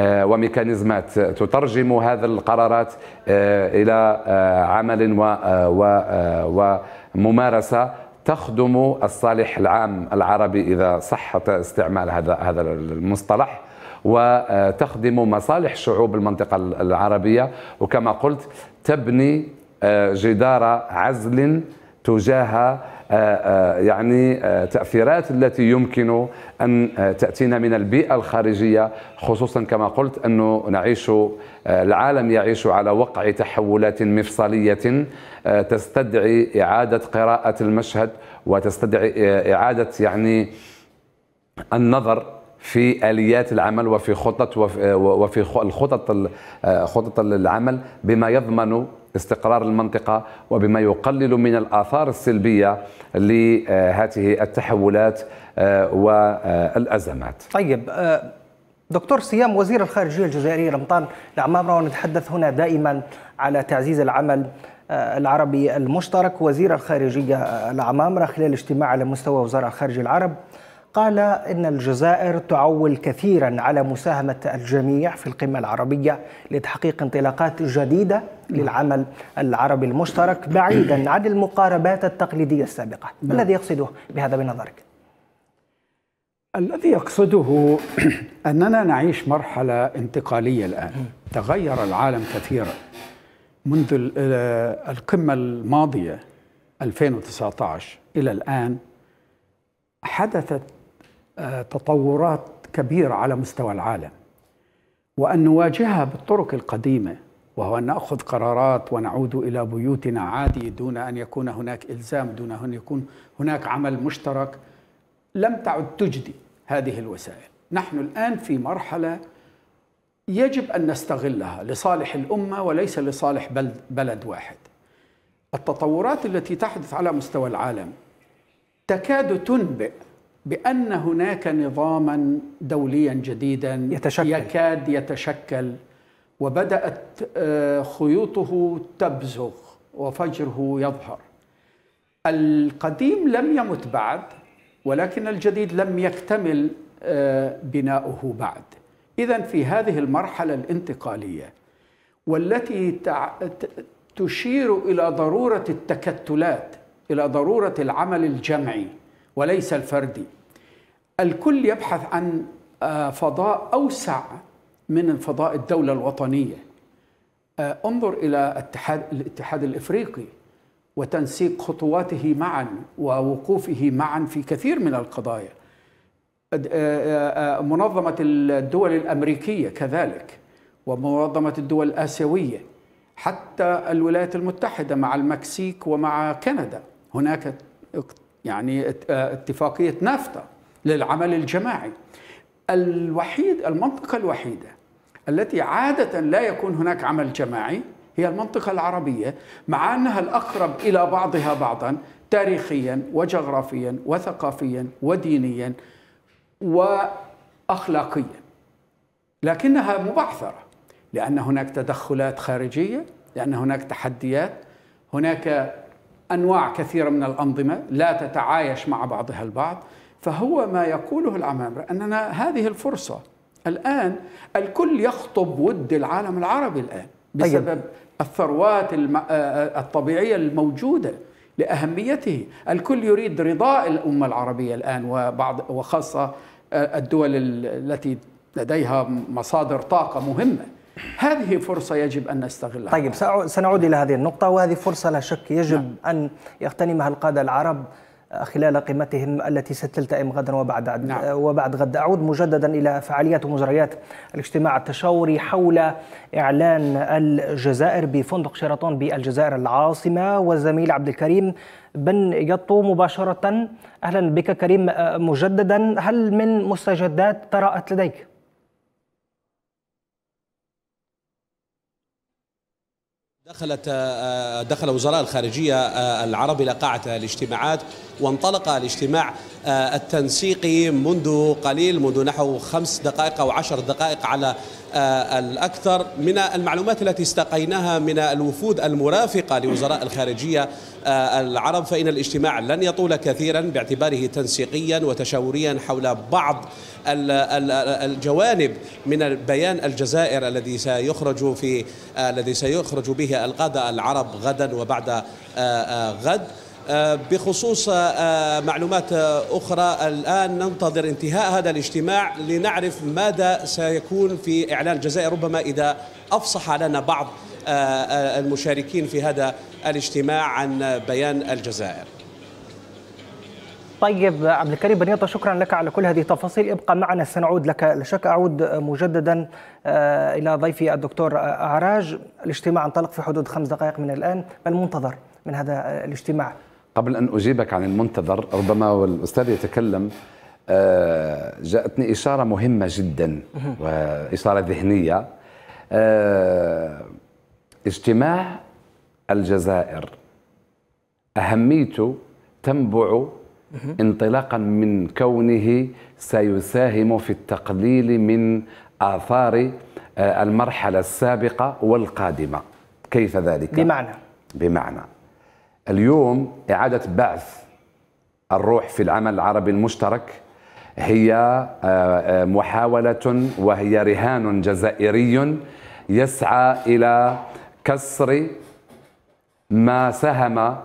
وميكانيزمات تترجم هذا القرارات الى عمل وممارسه تخدم الصالح العام العربي اذا صح استعمال هذا هذا المصطلح وتخدم مصالح شعوب المنطقة العربية وكما قلت تبني آه، جدار عزل تجاه آه، آه، يعني تأثيرات التي يمكن أن تأتينا من البيئة الخارجية خصوصا كما قلت أنه نعيش العالم يعيش على وقع تحولات مفصلية تستدعي إعادة قراءة المشهد وتستدعي إعادة يعني النظر في اليات العمل وفي خطط آه، وفي الخطط آه، خطط العمل بما يضمن استقرار المنطقه وبما يقلل من الاثار السلبيه لهذه التحولات آه، والازمات. طيب دكتور صيام وزير الخارجيه الجزائري رمضان العمامره ونتحدث هنا دائما على تعزيز العمل العربي المشترك وزير الخارجيه العمامره خلال اجتماع على مستوى وزراء الخارجيه العرب قال إن الجزائر تعول كثيرا على مساهمة الجميع في القمة العربية لتحقيق انطلاقات جديدة للعمل العربي المشترك بعيدا عن المقاربات التقليدية السابقة ما نعم. الذي يقصده بهذا بنظرك؟ الذي يقصده أننا نعيش مرحلة انتقالية الآن تغير العالم كثيرا منذ آه، القمة الماضية 2019 إلى الآن حدثت آه، تطورات كبيرة على مستوى العالم وأن نواجهها بالطرق القديمة وهو أن نأخذ قرارات ونعود إلى بيوتنا عادي دون أن يكون هناك إلزام دون أن يكون هناك عمل مشترك لم تعد تجدي هذه الوسائل نحن الآن في مرحلة يجب أن نستغلها لصالح الأمة وليس لصالح بلد, بلد واحد التطورات التي تحدث على مستوى العالم تكاد تنبئ بأن هناك نظاما دوليا جديدا يتشكل. يكاد يتشكل وبدأت آه، خيوطه تبزغ وفجره يظهر القديم لم يمت بعد ولكن الجديد لم يكتمل آه، بناؤه بعد إذا في هذه المرحلة الانتقالية والتي تشير إلى ضرورة التكتلات إلى ضرورة العمل الجمعي وليس الفردي الكل يبحث عن آه، فضاء أوسع من فضاء الدولة الوطنية آه، انظر إلى الاتحاد, الاتحاد الإفريقي وتنسيق خطواته معا ووقوفه معا في كثير من القضايا آه، منظمة الدول الأمريكية كذلك ومنظمة الدول الآسيوية حتى الولايات المتحدة مع المكسيك ومع كندا هناك يعني اتفاقية نافتا للعمل الجماعي الوحيد المنطقة الوحيدة التي عادة لا يكون هناك عمل جماعي هي المنطقة العربية مع أنها الأقرب إلى بعضها بعضا تاريخيا وجغرافيا وثقافيا ودينيا وأخلاقيا لكنها مبعثرة لأن هناك تدخلات خارجية لأن هناك تحديات هناك أنواع كثيرة من الأنظمة لا تتعايش مع بعضها البعض فهو ما يقوله العمامرة أننا هذه الفرصة الآن الكل يخطب ود العالم العربي الآن طيب. بسبب طيب. الثروات آه، آه، الطبيعية الموجودة لأهميته الكل يريد رضاء الأمة العربية الآن وبعض وخاصة آه، الدول التي لديها مصادر طاقة مهمة هذه فرصة يجب أن نستغلها طيب سنعود إلى هذه النقطة وهذه فرصة لا شك يجب نعم. أن يغتنمها القادة العرب خلال قمتهم التي ستلتئم غدا وبعد نعم. آه، وبعد غد اعود مجددا الى فعاليات ومجريات الاجتماع التشاوري حول اعلان الجزائر بفندق شيراتون بالجزائر العاصمه والزميل عبد الكريم بن يطو مباشره اهلا بك كريم آه، مجددا هل من مستجدات طرات لديك؟ دخلت آه، دخل وزراء الخارجية آه، العرب إلى قاعة الاجتماعات وانطلق الاجتماع آه، التنسيقي منذ قليل منذ نحو خمس دقائق أو عشر دقائق على آه، الأكثر من المعلومات التي استقيناها من الوفود المرافقة لوزراء الخارجية آه، العرب فإن الاجتماع لن يطول كثيرا باعتباره تنسيقيا وتشاوريا حول بعض الجوانب من بيان الجزائر الذي سيخرج في آه، الذي سيخرج به القادة العرب غدا وبعد غد آه، بخصوص آه، معلومات آه، أخرى الآن ننتظر انتهاء هذا الاجتماع لنعرف ماذا سيكون في إعلان الجزائر ربما إذا أفصح لنا بعض المشاركين في هذا الاجتماع عن بيان الجزائر طيب عبد الكريم بنيطة شكرا لك على كل هذه التفاصيل ابقى معنا سنعود لك لا شك أعود مجددا إلى ضيفي الدكتور أعراج الاجتماع انطلق في حدود خمس دقائق من الآن ما المنتظر من هذا الاجتماع قبل أن أجيبك عن المنتظر ربما والأستاذ يتكلم آه، جاءتني إشارة مهمة جدا وإشارة ذهنية آه، اجتماع الجزائر أهميته تنبع انطلاقا من كونه سيساهم في التقليل من آثار آه، المرحلة السابقة والقادمة كيف ذلك؟ بمعنى بمعنى اليوم إعادة بعث الروح في العمل العربي المشترك هي آه، آه، محاولة وهي رهان جزائري يسعى إلى كسر ما ساهم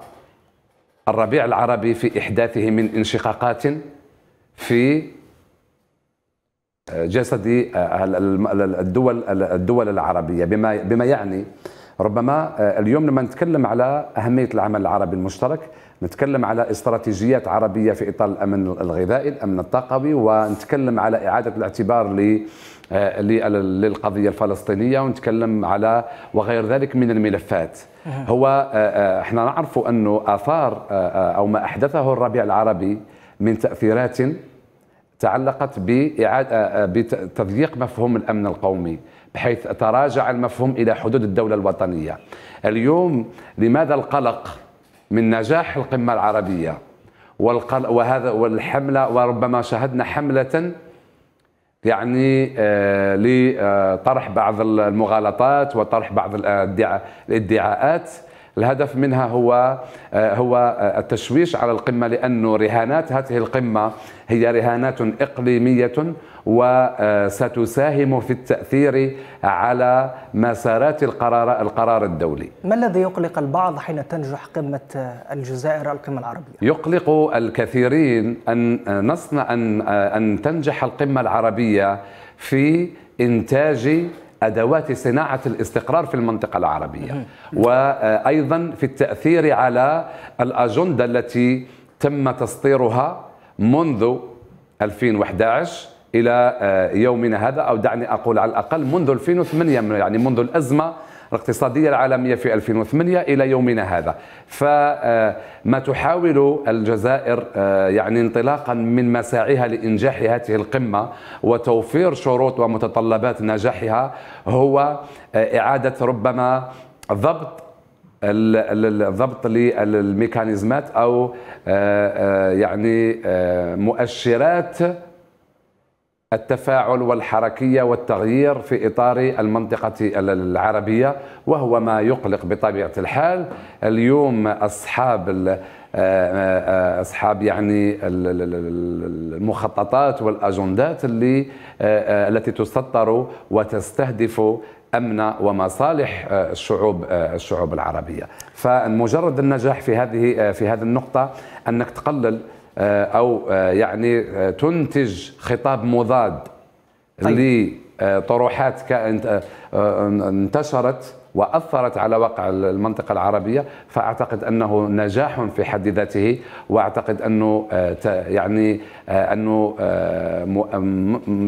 الربيع العربي في إحداثه من انشقاقات في آه، جسد الدول الدول العربية بما بما يعني ربما آه، اليوم لما نتكلم على أهمية العمل العربي المشترك نتكلم على استراتيجيات عربية في إطار الأمن الغذائي الأمن الطاقوي ونتكلم على إعادة الاعتبار ل آه، للقضية الفلسطينية ونتكلم على وغير ذلك من الملفات هو آه، احنا نعرف أنه آثار أو ما أحدثه الربيع العربي من تأثيرات تعلقت بتضييق مفهوم الأمن القومي بحيث تراجع المفهوم إلى حدود الدولة الوطنية اليوم لماذا القلق من نجاح القمة العربية وهذا والحملة وربما شاهدنا حملة يعني آه، لطرح بعض المغالطات وطرح بعض الادعاءات الهدف منها هو آه، هو التشويش على القمه لانه رهانات هذه القمه هي رهانات اقليميه وستساهم في التأثير على مسارات القرار, القرار الدولي ما الذي يقلق البعض حين تنجح قمة الجزائر القمة العربية؟ يقلق الكثيرين أن نصنع أن, أن تنجح القمة العربية في إنتاج ادوات صناعه الاستقرار في المنطقه العربيه وايضا في التاثير على الاجنده التي تم تسطيرها منذ 2011 الى آه، يومنا هذا او دعني اقول على الاقل منذ 2008 يعني منذ الازمه الاقتصادية العالمية في 2008 إلى يومنا هذا فما آه، تحاول الجزائر آه، يعني انطلاقا من مساعيها لإنجاح هذه القمة وتوفير شروط ومتطلبات نجاحها هو إعادة ربما ضبط الضبط للميكانيزمات أو يعني مؤشرات التفاعل والحركية والتغيير في إطار المنطقة العربية وهو ما يقلق بطبيعة الحال اليوم أصحاب آه، آه، أصحاب يعني المخططات والأجندات اللي آه، التي تسطر وتستهدف امن ومصالح الشعوب الشعوب العربيه فمجرد النجاح في هذه في هذه النقطه انك تقلل آه، او آه، يعني آه، تنتج خطاب مضاد طيب. لطروحات انتشرت واثرت على واقع المنطقه العربيه فاعتقد انه نجاح في حد ذاته واعتقد انه يعني انه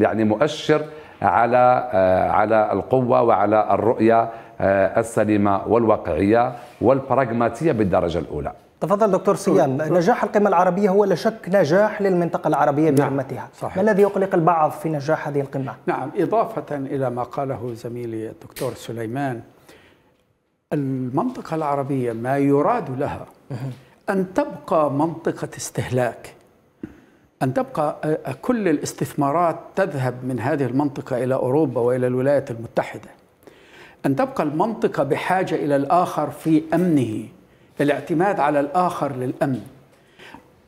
يعني مؤشر على على القوه وعلى الرؤيه السليمه والواقعيه والبراغماتيه بالدرجه الاولى تفضل دكتور صيام نجاح القمة العربية هو لا شك نجاح للمنطقة العربية بعمتها نعم. صحيح. ما الذي يقلق البعض في نجاح هذه القمة؟ نعم إضافة إلى ما قاله زميلي الدكتور سليمان المنطقة العربية ما يراد لها أن تبقى منطقة استهلاك أن تبقى آه، آه، كل الاستثمارات تذهب من هذه المنطقة إلى أوروبا وإلى الولايات المتحدة أن تبقى المنطقة بحاجة إلى الآخر في أمنه الاعتماد على الآخر للأمن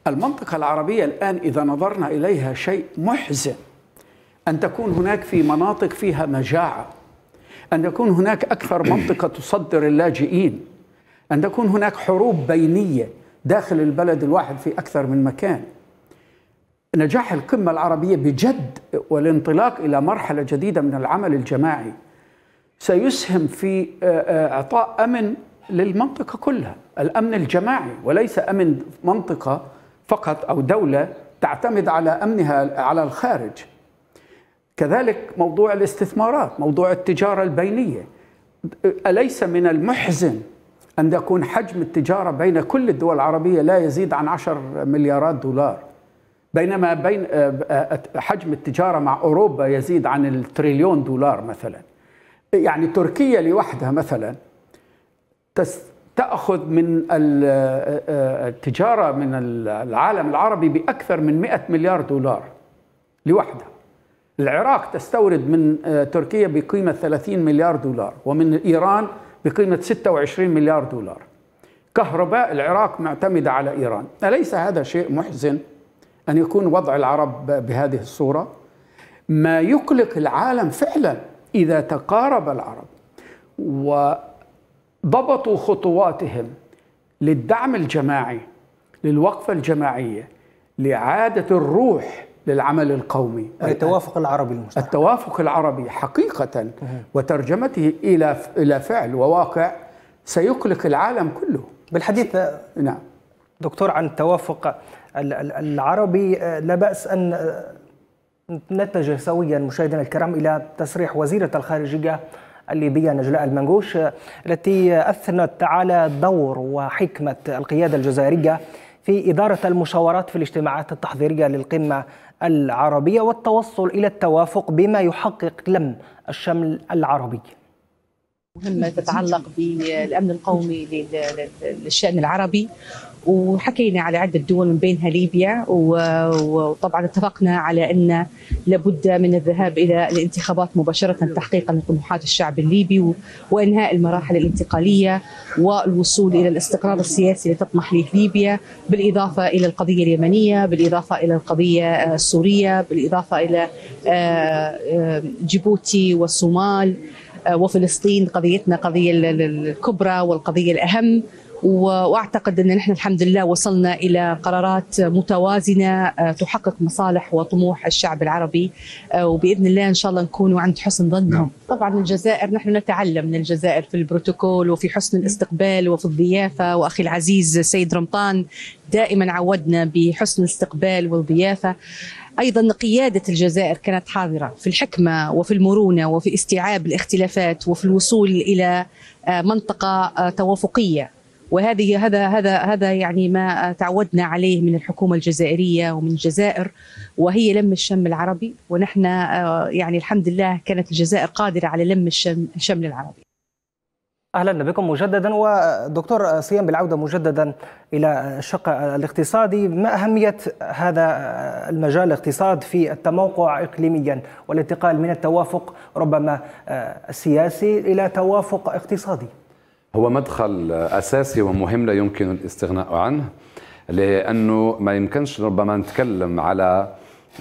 المنطقة العربية الآن إذا نظرنا إليها شيء محزن أن تكون هناك في مناطق فيها مجاعة أن يكون هناك أكثر منطقة تصدر اللاجئين أن تكون هناك حروب بينية داخل البلد الواحد في أكثر من مكان نجاح القمة العربية بجد والانطلاق إلى مرحلة جديدة من العمل الجماعي سيسهم في إعطاء أمن للمنطقة كلها الأمن الجماعي وليس أمن منطقة فقط أو دولة تعتمد على أمنها على الخارج كذلك موضوع الاستثمارات موضوع التجارة البينية أليس من المحزن أن يكون حجم التجارة بين كل الدول العربية لا يزيد عن 10 مليارات دولار بينما بين آه، آه، آه، حجم التجارة مع أوروبا يزيد عن التريليون دولار مثلا يعني تركيا لوحدها مثلا تأخذ من التجارة آه، آه، من العالم العربي بأكثر من 100 مليار دولار لوحدها العراق تستورد من آه، تركيا بقيمة 30 مليار دولار ومن إيران بقيمة 26 مليار دولار كهرباء العراق معتمدة على إيران أليس هذا شيء محزن أن يكون وضع العرب بهذه الصورة ما يقلق العالم فعلا إذا تقارب العرب و ضبطوا خطواتهم للدعم الجماعي للوقفة الجماعية لإعادة الروح للعمل القومي يعني التوافق العربي المشترك التوافق العربي حقيقة وترجمته إلى إلى فعل وواقع سيقلق العالم كله بالحديث نعم دكتور عن التوافق العربي آه، لا بأس أن آه، نتجه سويا مشاهدينا الكرام إلى تصريح وزيرة الخارجية الليبية نجلاء المنقوش التي أثنت على دور وحكمة القيادة الجزائرية في إدارة المشاورات في الاجتماعات التحضيرية للقمة العربية والتوصل إلى التوافق بما يحقق لم الشمل العربي مهمة تتعلق بالأمن القومي للشأن العربي وحكينا على عدة دول من بينها ليبيا وطبعا اتفقنا على أن لابد من الذهاب إلى الانتخابات مباشرة تحقيقا لطموحات الشعب الليبي وإنهاء المراحل الانتقالية والوصول إلى الاستقرار السياسي اللي تطمح له ليبيا بالإضافة إلى القضية اليمنية بالإضافة إلى القضية آه، السورية بالإضافة إلى آه، آه، جيبوتي والصومال آه، وفلسطين قضيتنا قضية الكبرى والقضية الأهم واعتقد ان نحن الحمد لله وصلنا الى قرارات متوازنه آه، تحقق مصالح وطموح الشعب العربي آه، وباذن الله ان شاء الله نكون عند حسن ظنهم. نعم. طبعا الجزائر نحن نتعلم من الجزائر في البروتوكول وفي حسن الاستقبال وفي الضيافه واخي العزيز سيد رمضان دائما عودنا بحسن الاستقبال والضيافه ايضا قياده الجزائر كانت حاضره في الحكمه وفي المرونه وفي استيعاب الاختلافات وفي الوصول الى آه، منطقه آه، توافقيه وهذه هذا هذا هذا يعني ما آه، تعودنا عليه من الحكومه الجزائريه ومن الجزائر وهي لم الشم العربي ونحن يعني الحمد لله كانت الجزائر قادره على لم الشم الشمل العربي اهلا بكم مجددا ودكتور صيام بالعوده مجددا الى الشق الاقتصادي ما اهميه هذا المجال الاقتصاد في التموقع اقليميا والانتقال من التوافق ربما السياسي الى توافق اقتصادي هو مدخل اساسي ومهم لا يمكن الاستغناء عنه لانه ما يمكنش ربما نتكلم على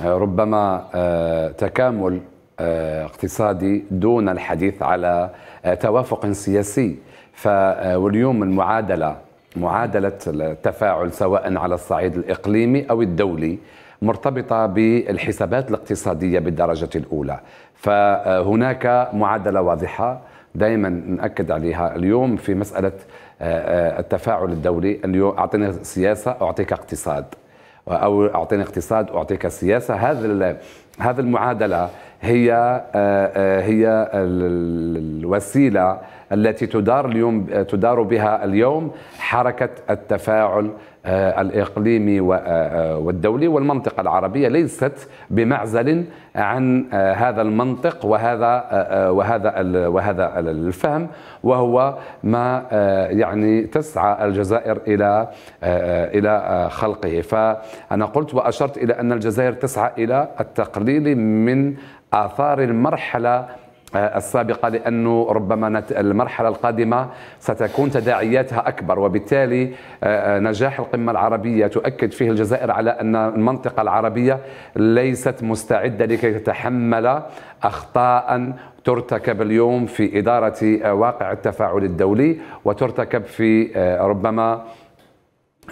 ربما تكامل اقتصادي دون الحديث على توافق سياسي فاليوم المعادله معادله التفاعل سواء على الصعيد الاقليمي او الدولي مرتبطه بالحسابات الاقتصاديه بالدرجه الاولى فهناك معادله واضحه دائما ناكد عليها اليوم في مساله آه، آه، التفاعل الدولي اليوم اعطيني سياسه اعطيك اقتصاد او اعطيني اقتصاد اعطيك سياسه هذا هذه المعادله هي آه، آه، هي الوسيله التي تدار اليوم تدار بها اليوم حركه التفاعل آه، الإقليمي آه، آه، والدولي والمنطقة العربية ليست بمعزل عن هذا المنطق وهذا وهذا وهذا الفهم وهو ما يعني تسعى الجزائر الى الى خلقه فانا قلت واشرت الى ان الجزائر تسعى الى التقليل من اثار المرحله آه، السابقة لأنه ربما المرحلة القادمة ستكون تداعياتها أكبر وبالتالي آه، آه، نجاح القمة العربية تؤكد فيه الجزائر على أن المنطقة العربية ليست مستعدة لكي تتحمل أخطاء ترتكب اليوم في إدارة واقع التفاعل الدولي وترتكب في ربما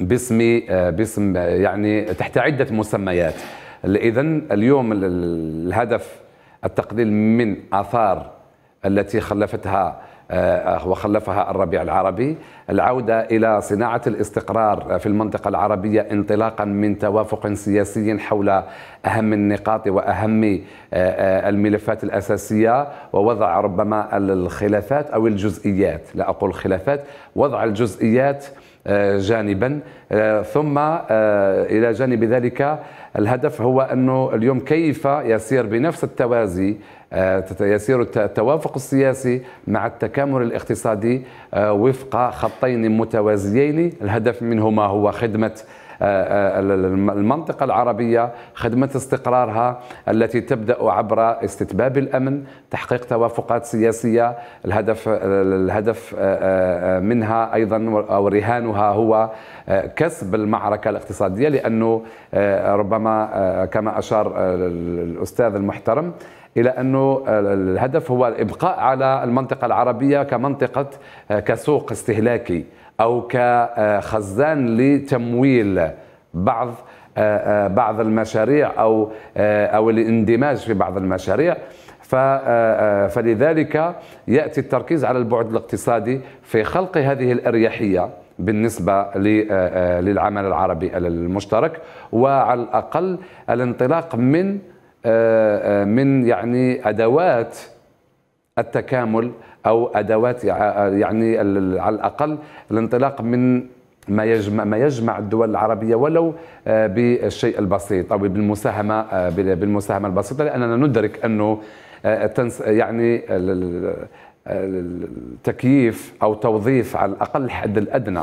باسم باسم يعني تحت عدة مسميات إذا اليوم الهدف التقليل من اثار التي خلفتها آه، وخلفها الربيع العربي العودة إلى صناعة الاستقرار في المنطقة العربية انطلاقا من توافق سياسي حول أهم النقاط وأهم آه، آه، الملفات الأساسية ووضع ربما الخلافات أو الجزئيات لا أقول خلافات وضع الجزئيات جانبا ثم إلى جانب ذلك الهدف هو أنه اليوم كيف يسير بنفس التوازي آه، يسير التوافق السياسي مع التكامل الاقتصادي آه، وفق خطين متوازيين الهدف منهما هو خدمه آه، المنطقة العربية خدمة استقرارها التي تبدأ عبر استتباب الأمن تحقيق توافقات سياسية الهدف الهدف منها أيضا أو رهانها هو كسب المعركة الاقتصادية لأنه ربما كما أشار الأستاذ المحترم الى انه الهدف هو الابقاء على المنطقه العربيه كمنطقه آه، كسوق استهلاكي او كخزان لتمويل بعض آه، آه، بعض المشاريع او او الاندماج في بعض المشاريع فلذلك ياتي التركيز على البعد الاقتصادي في خلق هذه الاريحيه بالنسبه للعمل العربي المشترك وعلى الاقل الانطلاق من آه، آه، من يعني ادوات التكامل او ادوات يعني على الاقل الانطلاق من ما يجمع ما يجمع الدول العربيه ولو آه، بالشيء البسيط او بالمساهمه بالمساهمه البسيطه لاننا ندرك انه يعني التكييف او توظيف على الاقل الحد الادنى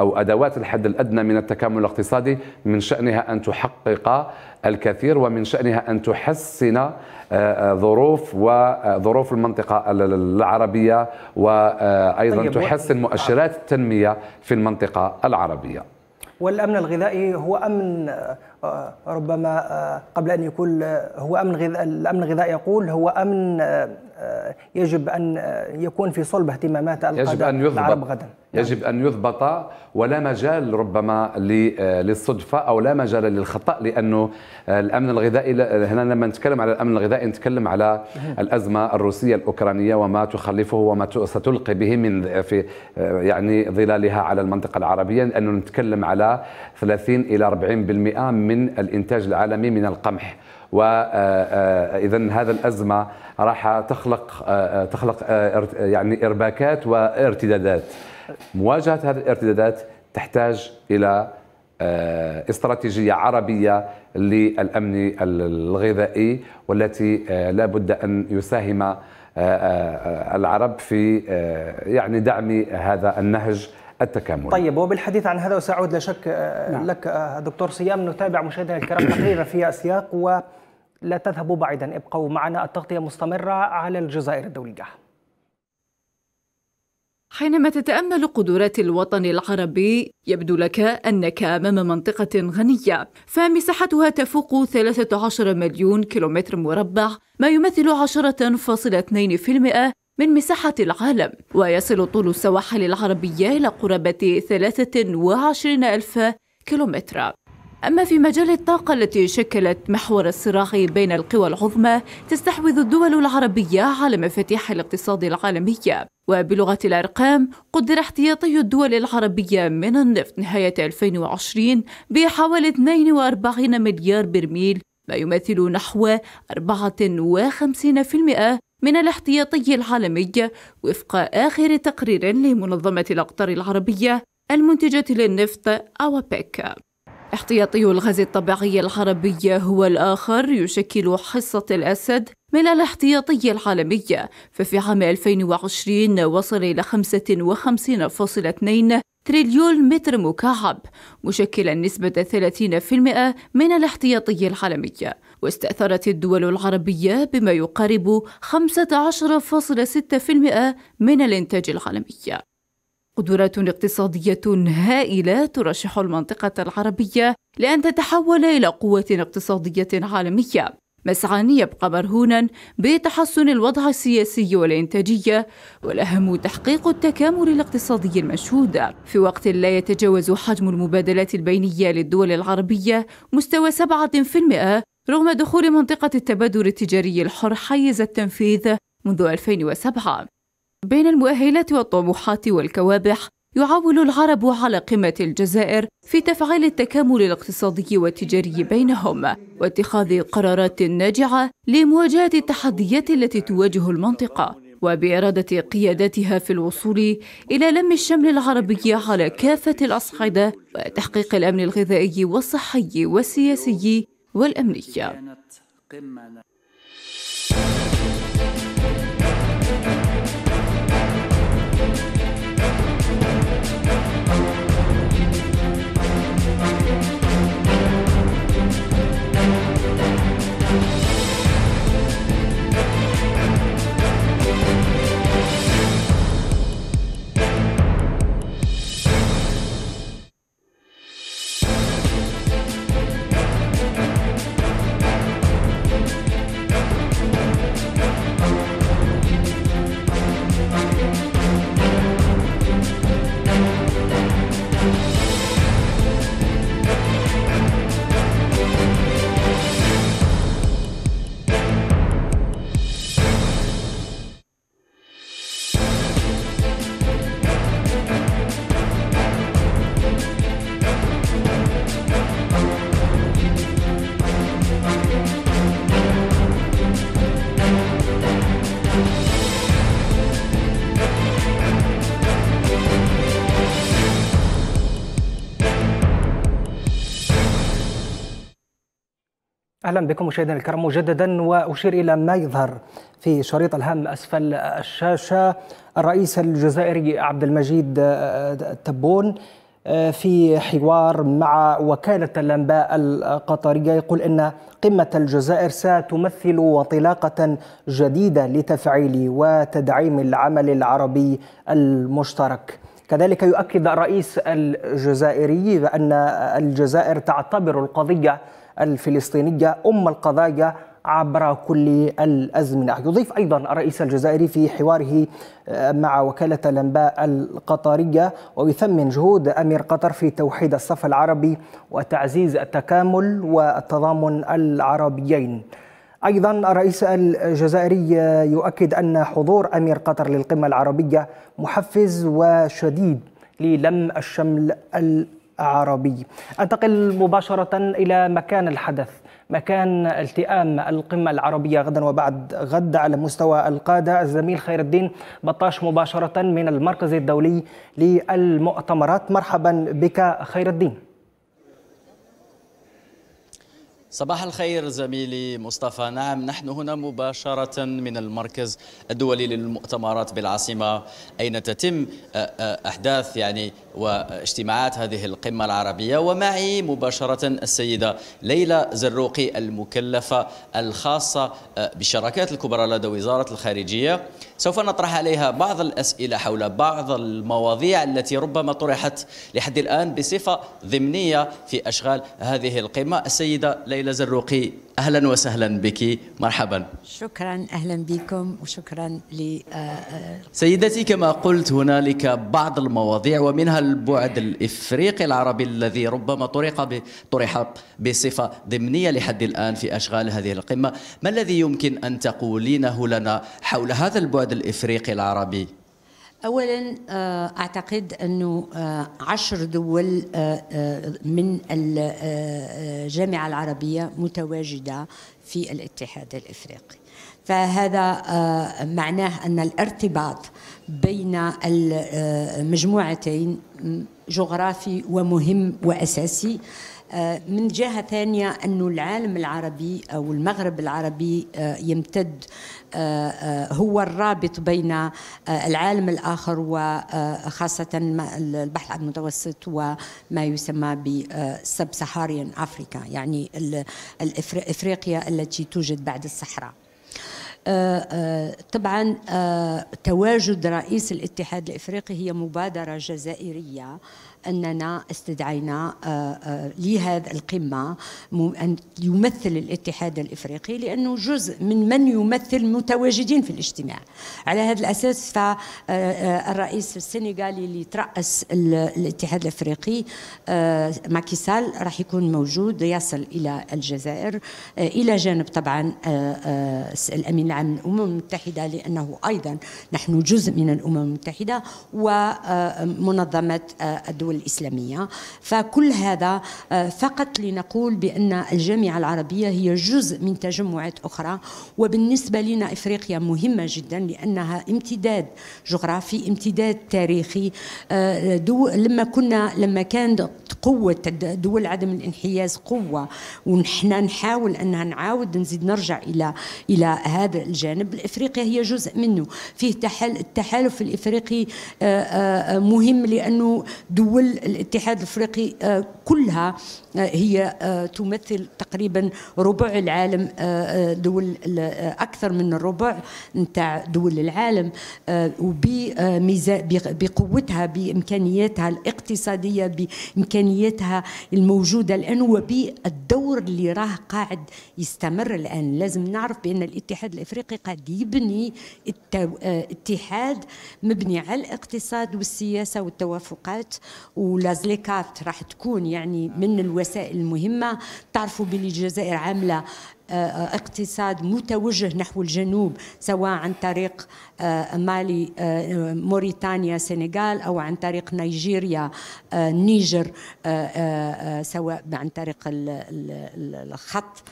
أو أدوات الحد الأدنى من التكامل الاقتصادي من شأنها أن تحقق الكثير ومن شأنها أن تحسن آه، آه، ظروف وظروف آه، المنطقة العربية وأيضا طيب تحسن مؤشرات التنمية في المنطقة العربية والأمن الغذائي هو أمن ربما قبل أن يكون هو أمن الأمن الغذائي يقول هو أمن آه، يجب أن آه، يكون في صلب اهتمامات يجب أن يضبط العرب غدا يعني يجب أن يضبط ولا مجال ربما آه، للصدفة أو لا مجال للخطأ لأنه الأمن الغذائي هنا لما نتكلم على الأمن الغذائي نتكلم على الأزمة الروسية الأوكرانية وما تخلفه وما ستلقي به من في يعني ظلالها على المنطقة العربية لأنه نتكلم على 30 إلى 40% من الإنتاج العالمي من القمح واذا آه، آه، هذا الازمه راح تخلق آه، تخلق يعني ارباكات وارتدادات مواجهه هذه الارتدادات تحتاج الى استراتيجية عربية للأمن الغذائي والتي لا بد أن يساهم العرب في يعني دعم هذا النهج التكامل طيب وبالحديث عن هذا وسأعود لا شك نعم. لك دكتور صيام نتابع مشاهدينا الكرام تقريرا في السياق و لا تذهبوا بعيدا ابقوا معنا التغطية مستمرة على الجزائر الدولية حينما تتامل قدرات الوطن العربي يبدو لك انك امام منطقه غنيه فمساحتها تفوق 13 مليون كيلومتر مربع ما يمثل 10.2% من مساحة العالم ويصل طول السواحل العربية إلى قرابة 23 ألف كيلومتر أما في مجال الطاقة التي شكلت محور الصراع بين القوى العظمى تستحوذ الدول العربية على مفاتيح الاقتصاد العالمية وبلغة الأرقام قدر احتياطي الدول العربية من النفط نهاية 2020 بحوالي 42 مليار برميل ما يمثل نحو 54% من الاحتياطي العالمي وفق آخر تقرير لمنظمة الأقطار العربية المنتجة للنفط أوبك احتياطي الغاز الطبيعي العربي هو الآخر يشكل حصة الأسد من الاحتياطي العالمي ففي عام 2020 وصل إلى 55.2 تريليون متر مكعب مشكلا نسبة 30% من الاحتياطي العالمي واستأثرت الدول العربية بما يقارب 15.6% من الإنتاج العالمي قدرات اقتصادية هائلة ترشح المنطقة العربية لأن تتحول إلى قوة اقتصادية عالمية مسعى يبقى مرهونا بتحسن الوضع السياسي والإنتاجية والأهم تحقيق التكامل الاقتصادي المشهود في وقت لا يتجاوز حجم المبادلات البينية للدول العربية مستوى 7% رغم دخول منطقة التبادل التجاري الحر حيز التنفيذ منذ 2007 بين المؤهلات والطموحات والكوابح يعول العرب على قمة الجزائر في تفعيل التكامل الاقتصادي والتجاري بينهم واتخاذ قرارات ناجعة لمواجهة التحديات التي تواجه المنطقة وبإرادة قياداتها في الوصول إلى لم الشمل العربي على كافة الأصعدة وتحقيق الأمن الغذائي والصحي والسياسي والأمني اهلا بكم مشاهدينا الكرام مجددا واشير الى ما يظهر في شريط الهام اسفل الشاشه الرئيس الجزائري عبد المجيد آه، آه، تبون آه، في حوار مع وكالة الأنباء القطرية يقول أن قمة الجزائر ستمثل انطلاقة جديدة لتفعيل وتدعيم العمل العربي المشترك كذلك يؤكد الرئيس الجزائري بان الجزائر تعتبر القضية الفلسطينية أم القضايا عبر كل الازمنه، يضيف ايضا الرئيس الجزائري في حواره آه، مع وكاله الانباء القطريه ويثمن جهود امير قطر في توحيد الصف العربي وتعزيز التكامل والتضامن العربيين. ايضا الرئيس الجزائري آه، يؤكد ان حضور امير قطر للقمه العربيه محفز وشديد للم الشمل عربي أنتقل مباشرة إلى مكان الحدث مكان التئام القمة العربية غدا وبعد غد على مستوى القادة الزميل خير الدين بطاش مباشرة من المركز الدولي للمؤتمرات مرحبا بك خير الدين صباح الخير زميلي مصطفى نعم نحن هنا مباشرة من المركز الدولي للمؤتمرات بالعاصمة أين تتم آه، آه، أحداث يعني واجتماعات هذه القمة العربية ومعي مباشرة السيدة ليلى زروقي المكلفة الخاصة آه، بالشراكات الكبرى لدى وزارة الخارجية سوف نطرح عليها بعض الأسئلة حول بعض المواضيع التي ربما طرحت لحد الآن بصفة ضمنية في أشغال هذه القمة السيدة ليلى زروقي اهلا وسهلا بك مرحبا شكرا اهلا بكم وشكرا ل آه، آه، سيدتي كما قلت هنالك بعض المواضيع ومنها البعد الافريقي العربي الذي ربما طرح طرح بصفه ضمنيه لحد الان في اشغال هذه القمه ما الذي يمكن ان تقولينه لنا حول هذا البعد الافريقي العربي اولا آه، اعتقد انه آه، عشر دول آه، من الجامعه العربيه متواجده في الاتحاد الافريقي فهذا معناه ان الارتباط بين المجموعتين جغرافي ومهم واساسي آه، من جهة ثانية أنه العالم العربي أو المغرب العربي آه، يمتد آه، هو الرابط بين العالم الآخر وخاصة البحر المتوسط وما يسمى بالسب سهاريان أفريكا يعني إفريقيا التي توجد بعد الصحراء طبعا تواجد رئيس الاتحاد الافريقي هي مبادره جزائريه أننا استدعينا آه، آه، لهذا القمة أن يمثل الاتحاد الإفريقي لأنه جزء من من يمثل متواجدين في الاجتماع على هذا الأساس فالرئيس آه، السنغالي اللي ترأس الاتحاد الإفريقي ماكيسال راح يكون موجود يصل إلى الجزائر إلى جانب طبعا الأمين العام للأمم المتحدة لأنه أيضا نحن جزء من الأمم المتحدة ومنظمة الدول الدول الإسلامية فكل هذا آه، فقط لنقول بأن الجامعة العربية هي جزء من تجمعات أخرى وبالنسبة لنا إفريقيا مهمة جدا لأنها امتداد جغرافي امتداد تاريخي آه، دو لما كنا لما كانت قوة دول عدم الانحياز قوة ونحن نحاول أنها نعاود نزيد نرجع إلى إلى هذا الجانب إفريقيا هي جزء منه فيه التحالف الإفريقي آه، مهم لأنه دول الاتحاد الافريقي آه، كلها آه، هي آه، تمثل تقريبا ربع العالم دول اكثر من الربع نتاع دول العالم بقوتها بامكانياتها الاقتصاديه بامكانياتها الموجوده الان وبالدور اللي راه قاعد يستمر الان لازم نعرف بان الاتحاد الافريقي قاعد يبني اتحاد مبني على الاقتصاد والسياسه والتوافقات ولازليكارت راح تكون يعني من الوسائل المهمة تعرفوا بلي الجزائر عاملة آه، آه، اقتصاد متوجه نحو الجنوب سواء عن طريق آه، مالي موريتانيا سنغال او عن طريق نيجيريا نيجر سواء عن طريق الخط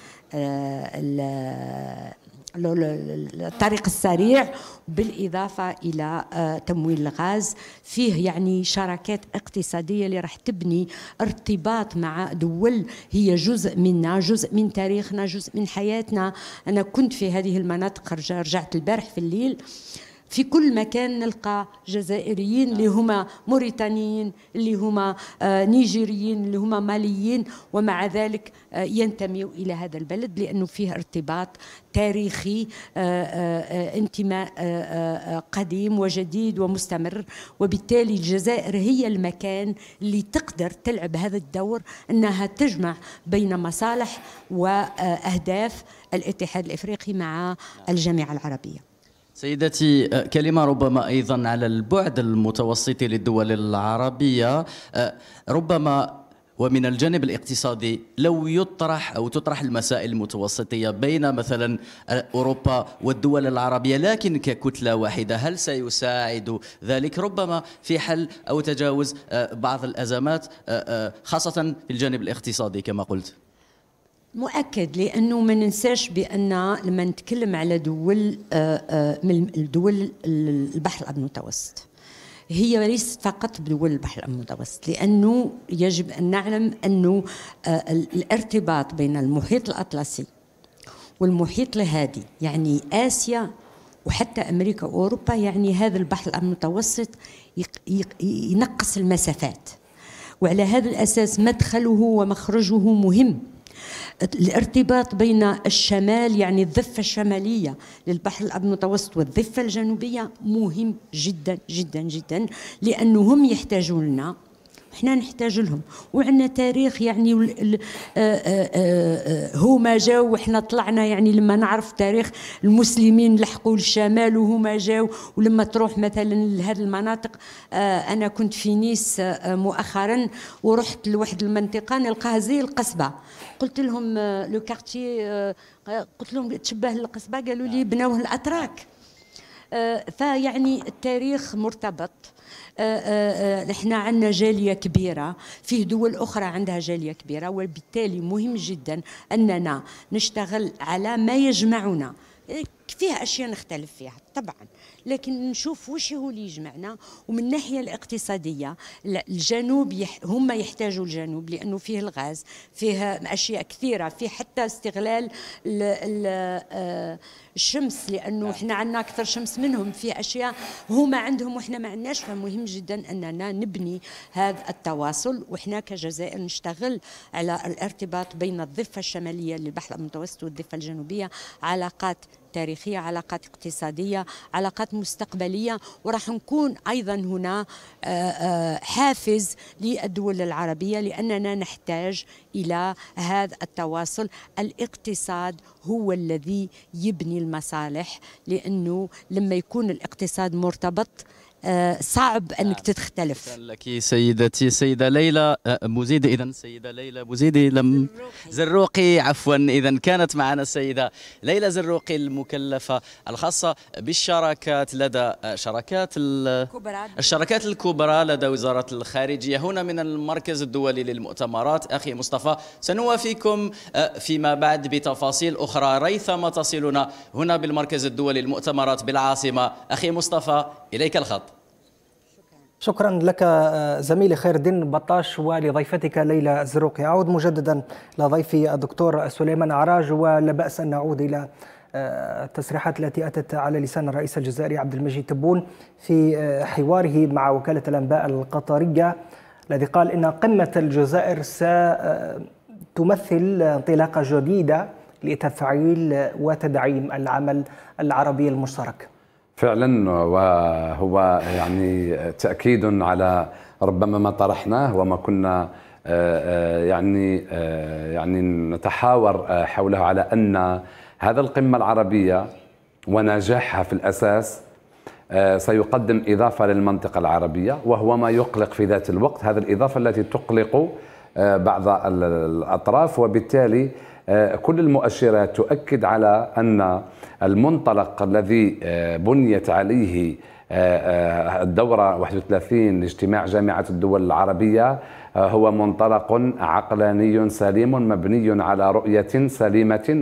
الطريق السريع بالإضافة إلى آه، تمويل الغاز فيه يعني شراكات اقتصادية اللي راح تبني ارتباط مع دول هي جزء منا جزء من تاريخنا جزء من حياتنا أنا كنت في هذه المناطق رجعت البارح في الليل في كل مكان نلقى جزائريين اللي هما موريتانيين اللي هما آه، نيجيريين اللي هما ماليين ومع ذلك آه، ينتموا إلى هذا البلد لأنه فيه ارتباط تاريخي آه، انتماء قديم وجديد ومستمر وبالتالي الجزائر هي المكان اللي تقدر تلعب هذا الدور أنها تجمع بين مصالح وأهداف الاتحاد الإفريقي مع الجامعة العربية سيدتي آه، كلمة ربما أيضا على البعد المتوسطي للدول العربية آه، ربما ومن الجانب الاقتصادي لو يطرح او تطرح المسائل المتوسطيه بين مثلا آه، اوروبا والدول العربيه لكن ككتله واحده هل سيساعد ذلك ربما في حل او تجاوز بعض الازمات خاصه في الجانب الاقتصادي كما قلت؟ مؤكد لانه ما ننساش بان لما نتكلم على دول آه، آه، من دول البحر المتوسط هي ليست فقط بدول البحر المتوسط لانه يجب ان نعلم انه آه، الارتباط بين المحيط الاطلسي والمحيط الهادي يعني اسيا وحتى امريكا واوروبا يعني هذا البحر المتوسط ينقص المسافات وعلى هذا الاساس مدخله ومخرجه مهم الارتباط بين الشمال يعني الضفة الشمالية للبحر الأبيض المتوسط والضفة الجنوبية مهم جدا جدا جدا لأنهم يحتاجون لنا احنا نحتاج لهم وعندنا تاريخ يعني آه، آه، آه، هما جاو وحنا طلعنا يعني لما نعرف تاريخ المسلمين لحقوا للشمال وهما جاو ولما تروح مثلا لهذه المناطق انا كنت في نيس مؤخرا ورحت لواحد المنطقه نلقاها زي القصبه قلت لهم لو كارتي قلت لهم تشبه القصبه قالوا لي بنوه الاتراك فيعني التاريخ مرتبط آه، آه، آه، احنا عندنا جاليه كبيره فيه دول اخرى عندها جاليه كبيره وبالتالي مهم جدا اننا نشتغل على ما يجمعنا فيها اشياء نختلف فيها طبعا لكن نشوف وش هو اللي يجمعنا ومن الناحيه الاقتصاديه الجنوب يح هم يحتاجوا الجنوب لانه فيه الغاز فيه اشياء كثيره فيه حتى استغلال ال ال آه، الشمس لانه نعم. احنا عندنا اكثر شمس منهم في اشياء هما عندهم واحنا ما عندناش فمهم جدا اننا نبني هذا التواصل واحنا كجزائر نشتغل على الارتباط بين الضفه الشماليه للبحر المتوسط والضفه الجنوبيه علاقات تاريخية علاقات اقتصادية علاقات مستقبلية وراح نكون أيضا هنا آه، آه، حافز للدول العربية لأننا نحتاج إلى هذا التواصل الاقتصاد هو الذي يبني المصالح لأنه لما يكون الاقتصاد مرتبط آه، صعب نعم. انك نعم. تختلف لك سيدتي سيده ليلى بوزيدي آه، اذا سيده ليلى بوزيدي لم زروقي عفوا اذا كانت معنا السيده ليلى زروقي المكلفه الخاصه بالشراكات لدى آه، شراكات الشراكات الكبرى لدى وزاره الخارجيه هنا من المركز الدولي للمؤتمرات اخي مصطفى سنوافيكم فيما بعد بتفاصيل اخرى ريثما تصلنا هنا بالمركز الدولي للمؤتمرات بالعاصمه اخي مصطفى إليك الخط شكرا لك آه، زميلي خير الدين بطاش ولضيفتك ليلى زروقي أعود مجددا لضيفي الدكتور سليمان عراج ولا بأس أن نعود إلى آه، التصريحات التي أتت على لسان الرئيس الجزائري عبد المجيد تبون في آه، حواره مع وكالة الأنباء القطرية الذي قال إن قمة الجزائر ستمثل انطلاقة جديدة لتفعيل وتدعيم العمل العربي المشترك فعلا وهو يعني تاكيد على ربما ما طرحناه وما كنا آه، آه، يعني آه، يعني نتحاور حوله على ان هذا القمه العربيه ونجاحها في الاساس سيقدم اضافه للمنطقه العربيه وهو ما يقلق في ذات الوقت هذا الاضافه التي تقلق بعض الاطراف وبالتالي آه، كل المؤشرات تؤكد على أن المنطلق الذي آه، بنيت عليه آه، الدورة 31 لاجتماع جامعة الدول العربية هو منطلق عقلاني سليم مبني على رؤية سليمة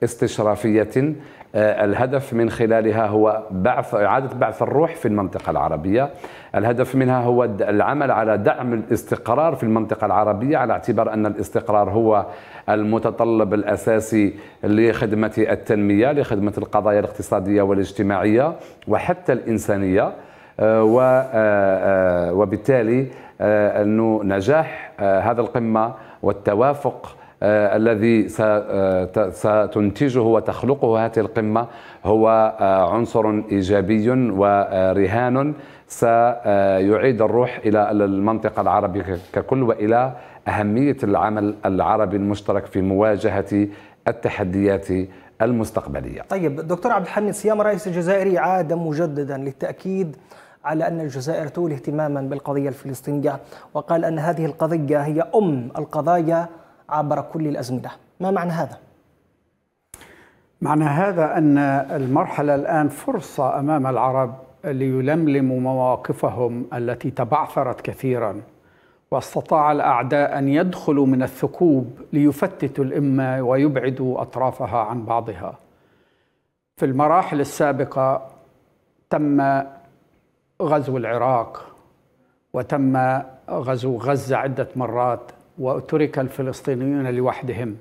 واستشرافية آه، الهدف من خلالها هو بعث إعادة بعث الروح في المنطقة العربية الهدف منها هو العمل على دعم الاستقرار في المنطقة العربية على اعتبار أن الاستقرار هو المتطلب الأساسي لخدمة التنمية لخدمة القضايا الاقتصادية والاجتماعية وحتى الإنسانية آه، آه، وبالتالي أنه نجاح هذا القمة والتوافق آه، الذي ستنتجه آه، وتخلقه هذه القمة هو آه، عنصر إيجابي ورهان سيعيد الروح إلى المنطقة العربية ككل وإلى أهمية العمل العربي المشترك في مواجهة التحديات المستقبلية طيب دكتور عبد الحميد سيام الرئيس الجزائري عاد مجددا للتأكيد على أن الجزائر تولي اهتماما بالقضية الفلسطينية وقال أن هذه القضية هي أم القضايا عبر كل الأزمنة ما معنى هذا؟ معنى هذا أن المرحلة الآن فرصة أمام العرب ليلملموا مواقفهم التي تبعثرت كثيرا واستطاع الأعداء أن يدخلوا من الثقوب ليفتتوا الإمة ويبعدوا أطرافها عن بعضها في المراحل السابقة تم غزو العراق وتم غزو غزة عدة مرات وترك الفلسطينيون لوحدهم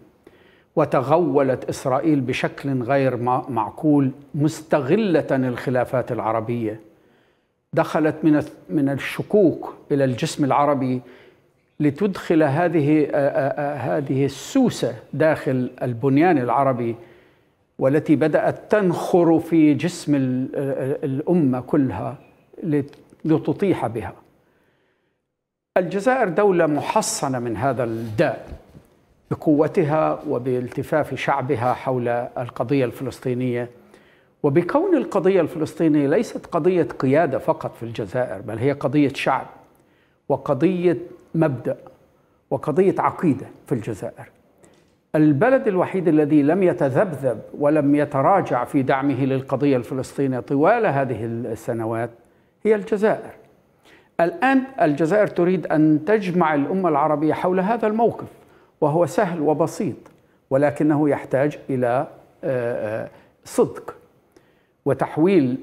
وتغولت اسرائيل بشكل غير معقول مستغله الخلافات العربيه دخلت من من الشكوك الى الجسم العربي لتدخل هذه هذه السوسه داخل البنيان العربي والتي بدات تنخر في جسم الامه كلها لتطيح بها الجزائر دولة محصنة من هذا الداء بقوتها وبالتفاف شعبها حول القضية الفلسطينية وبكون القضية الفلسطينية ليست قضية قيادة فقط في الجزائر بل هي قضية شعب وقضية مبدأ وقضية عقيدة في الجزائر البلد الوحيد الذي لم يتذبذب ولم يتراجع في دعمه للقضية الفلسطينية طوال هذه السنوات هي الجزائر الآن الجزائر تريد أن تجمع الأمة العربية حول هذا الموقف وهو سهل وبسيط ولكنه يحتاج إلى آه، آه، صدق وتحويل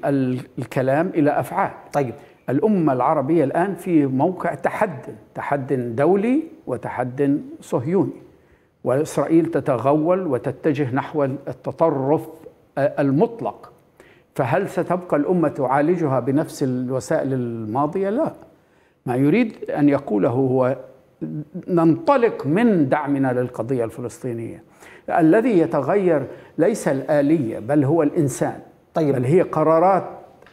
الكلام إلى أفعال طيب الأمة العربية الآن في موقع تحد تحد دولي وتحد صهيوني وإسرائيل تتغول وتتجه نحو التطرف آه، المطلق فهل ستبقى الأمة تعالجها بنفس الوسائل الماضية؟ لا ما يريد أن يقوله هو ننطلق من دعمنا للقضية الفلسطينية الذي يتغير ليس الآلية بل هو الإنسان طيب. بل هي قرارات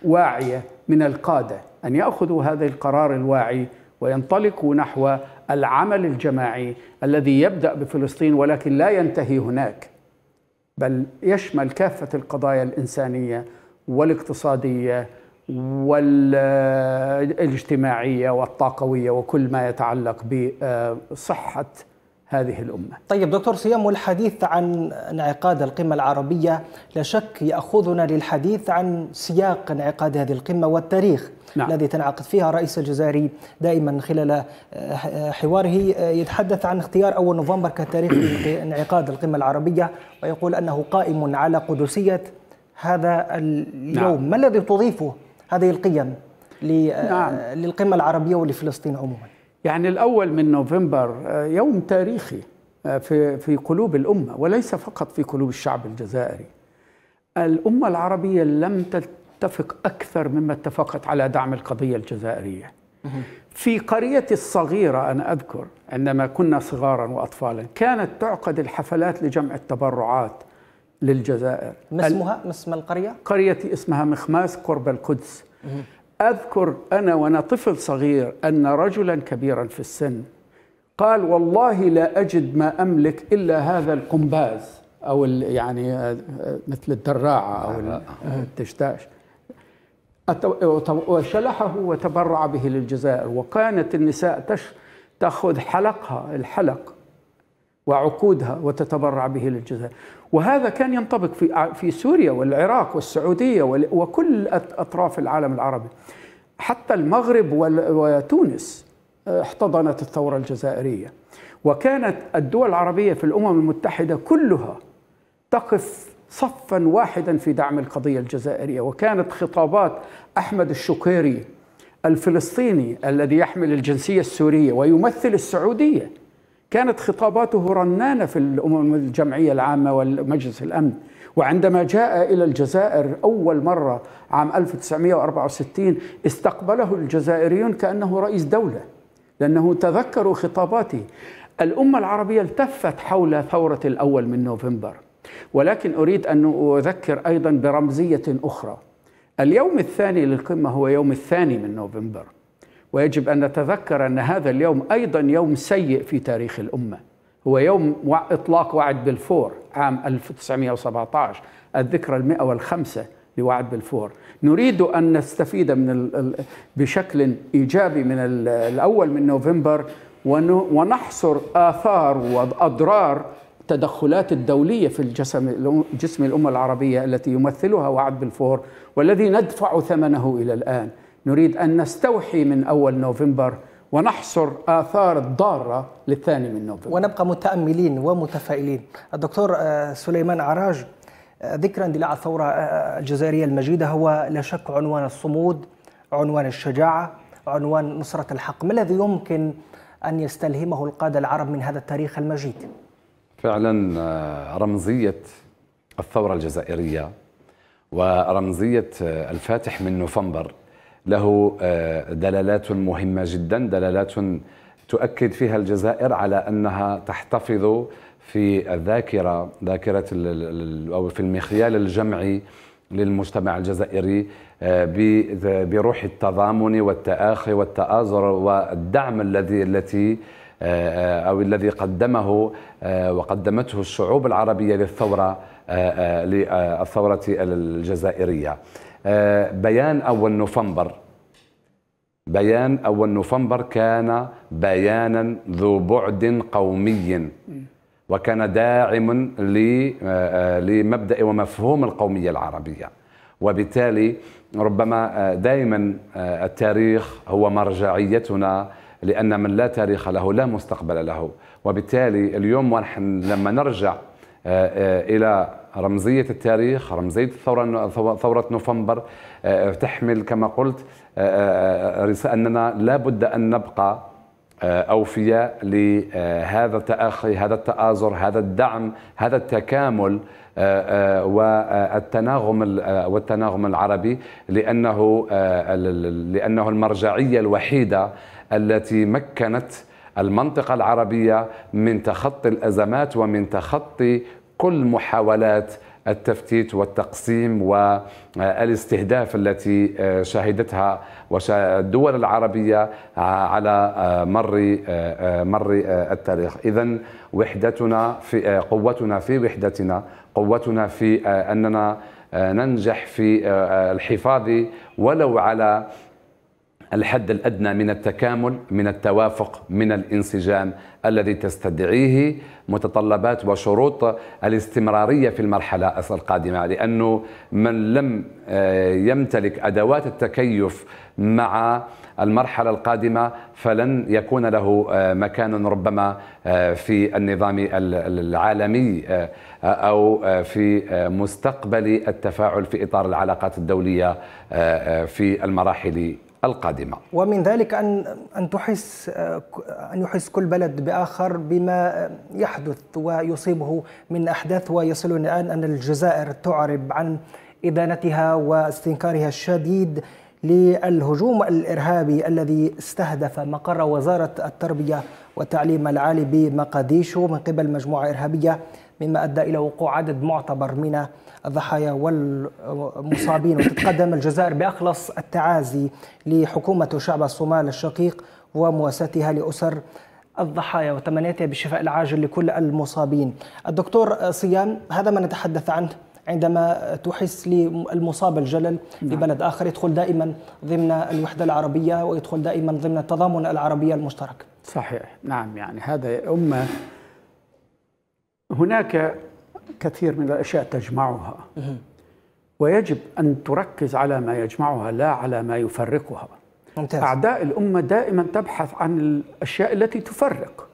واعية من القادة أن يأخذوا هذا القرار الواعي وينطلقوا نحو العمل الجماعي الذي يبدأ بفلسطين ولكن لا ينتهي هناك بل يشمل كافة القضايا الإنسانية والاقتصادية والاجتماعية والطاقوية وكل ما يتعلق بصحة هذه الأمة طيب دكتور سيام والحديث عن انعقاد القمة العربية لا شك يأخذنا للحديث عن سياق انعقاد هذه القمة والتاريخ نعم. الذي تنعقد فيها الرئيس الجزائري دائما خلال حواره يتحدث عن اختيار أول نوفمبر كتاريخ انعقاد القمة العربية ويقول أنه قائم على قدسية هذا اليوم نعم. ما الذي تضيفه هذه القيم نعم. للقمة العربية ولفلسطين عموما يعني الأول من نوفمبر آه، يوم تاريخي آه، في في قلوب الأمة وليس فقط في قلوب الشعب الجزائري الأمة العربية لم تتفق أكثر مما اتفقت على دعم القضية الجزائرية في قرية الصغيرة أنا أذكر عندما كنا صغارا وأطفالا كانت تعقد الحفلات لجمع التبرعات للجزائر ما اسمها ما اسم القريه قريتي اسمها مخماس قرب القدس اذكر انا وانا طفل صغير ان رجلا كبيرا في السن قال والله لا اجد ما املك الا هذا القنباز او يعني آه، آه، مثل الدراعه او آه، الدشداش وشلحه وتبرع به للجزائر وكانت النساء تاخذ حلقها الحلق وعقودها وتتبرع به للجزائر وهذا كان ينطبق في في سوريا والعراق والسعوديه وكل اطراف العالم العربي حتى المغرب وتونس آه، احتضنت الثوره الجزائريه وكانت الدول العربيه في الامم المتحده كلها تقف صفا واحدا في دعم القضيه الجزائريه وكانت خطابات احمد الشقيري الفلسطيني الذي يحمل الجنسيه السوريه ويمثل السعوديه كانت خطاباته رنانة في الأمم الجمعية العامة والمجلس الأمن وعندما جاء إلى الجزائر أول مرة عام 1964 استقبله الجزائريون كأنه رئيس دولة لأنه تذكروا خطاباته الأمة العربية التفت حول ثورة الأول من نوفمبر ولكن أريد أن أذكر أيضا برمزية أخرى اليوم الثاني للقمة هو يوم الثاني من نوفمبر ويجب أن نتذكر أن هذا اليوم أيضا يوم سيء في تاريخ الأمة هو يوم إطلاق وعد بلفور عام 1917 الذكرى المئة والخمسة لوعد بلفور نريد أن نستفيد من بشكل إيجابي من الأول من نوفمبر ونحصر آثار وأضرار التدخلات الدولية في الجسم جسم الأمة العربية التي يمثلها وعد بالفور والذي ندفع ثمنه إلى الآن نريد أن نستوحي من أول نوفمبر ونحصر آثار الضارة للثاني من نوفمبر ونبقى متأملين ومتفائلين الدكتور آه، سليمان عراج آه، ذكرى اندلاع الثورة آه، الجزائرية المجيدة هو لا شك عنوان الصمود عنوان الشجاعة عنوان نصرة الحق ما الذي يمكن أن يستلهمه القادة العرب من هذا التاريخ المجيد فعلا رمزية الثورة الجزائرية ورمزية الفاتح من نوفمبر له آه، دلالات مهمة جدا دلالات تؤكد فيها الجزائر على أنها تحتفظ في الذاكرة ذاكرة أو في المخيال الجمعي للمجتمع الجزائري آه، بروح التضامن والتآخي والتآزر والدعم الذي التي آه، أو الذي قدمه وقدمته الشعوب العربية للثورة للثورة الجزائرية آه، بيان أول نوفمبر بيان أول نوفمبر كان بيانا ذو بعد قومي وكان داعم آه، آه، لمبدأ ومفهوم القومية العربية وبالتالي ربما دائما التاريخ هو مرجعيتنا لأن من لا تاريخ له لا مستقبل له وبالتالي اليوم ونحن لما نرجع إلى رمزية التاريخ رمزية الثورة ثورة نوفمبر آه، آه، تحمل كما قلت آه، رسالة أننا لا بد أن نبقى أوفياء لهذا التأخي هذا التآزر هذا الدعم هذا التكامل والتناغم والتناغم العربي لأنه لأنه المرجعية الوحيدة التي مكنت المنطقة العربية من تخطي الأزمات ومن تخطي كل محاولات التفتيت والتقسيم والاستهداف التي آه، شهدتها الدول العربية آه، على آه، مر مر التاريخ إذا وحدتنا في قوتنا في وحدتنا قوتنا في أننا ننجح في الحفاظ ولو على الحد الادنى من التكامل من التوافق من الانسجام الذي تستدعيه متطلبات وشروط الاستمراريه في المرحله القادمه لانه من لم آه، يمتلك ادوات التكيف مع المرحله القادمه فلن يكون له آه، مكان ربما آه، في النظام العالمي او في مستقبل التفاعل في اطار العلاقات الدوليه في المراحل القادمة ومن ذلك أن أن تحس آه، أن يحس كل بلد بآخر بما يحدث ويصيبه من أحداث ويصلنا الآن أن الجزائر تعرب عن إدانتها واستنكارها الشديد للهجوم الإرهابي الذي استهدف مقر وزارة التربية والتعليم العالي بمقاديشو من قبل مجموعة إرهابية مما أدى إلى وقوع عدد معتبر من الضحايا والمصابين وتتقدم الجزائر بأخلص التعازي لحكومة وشعب الصومال الشقيق ومواساتها لأسر الضحايا وتمنياتها بالشفاء العاجل لكل المصابين الدكتور صيام هذا ما نتحدث عنه عندما تحس للمصاب الجلل في نعم. بلد آخر يدخل دائما ضمن الوحدة العربية ويدخل دائما ضمن التضامن العربي المشترك صحيح نعم يعني هذا أمة هناك كثير من الأشياء تجمعها ويجب أن تركز على ما يجمعها لا على ما يفرقها ممتاز. أعداء الأمة دائما تبحث عن الأشياء التي تفرق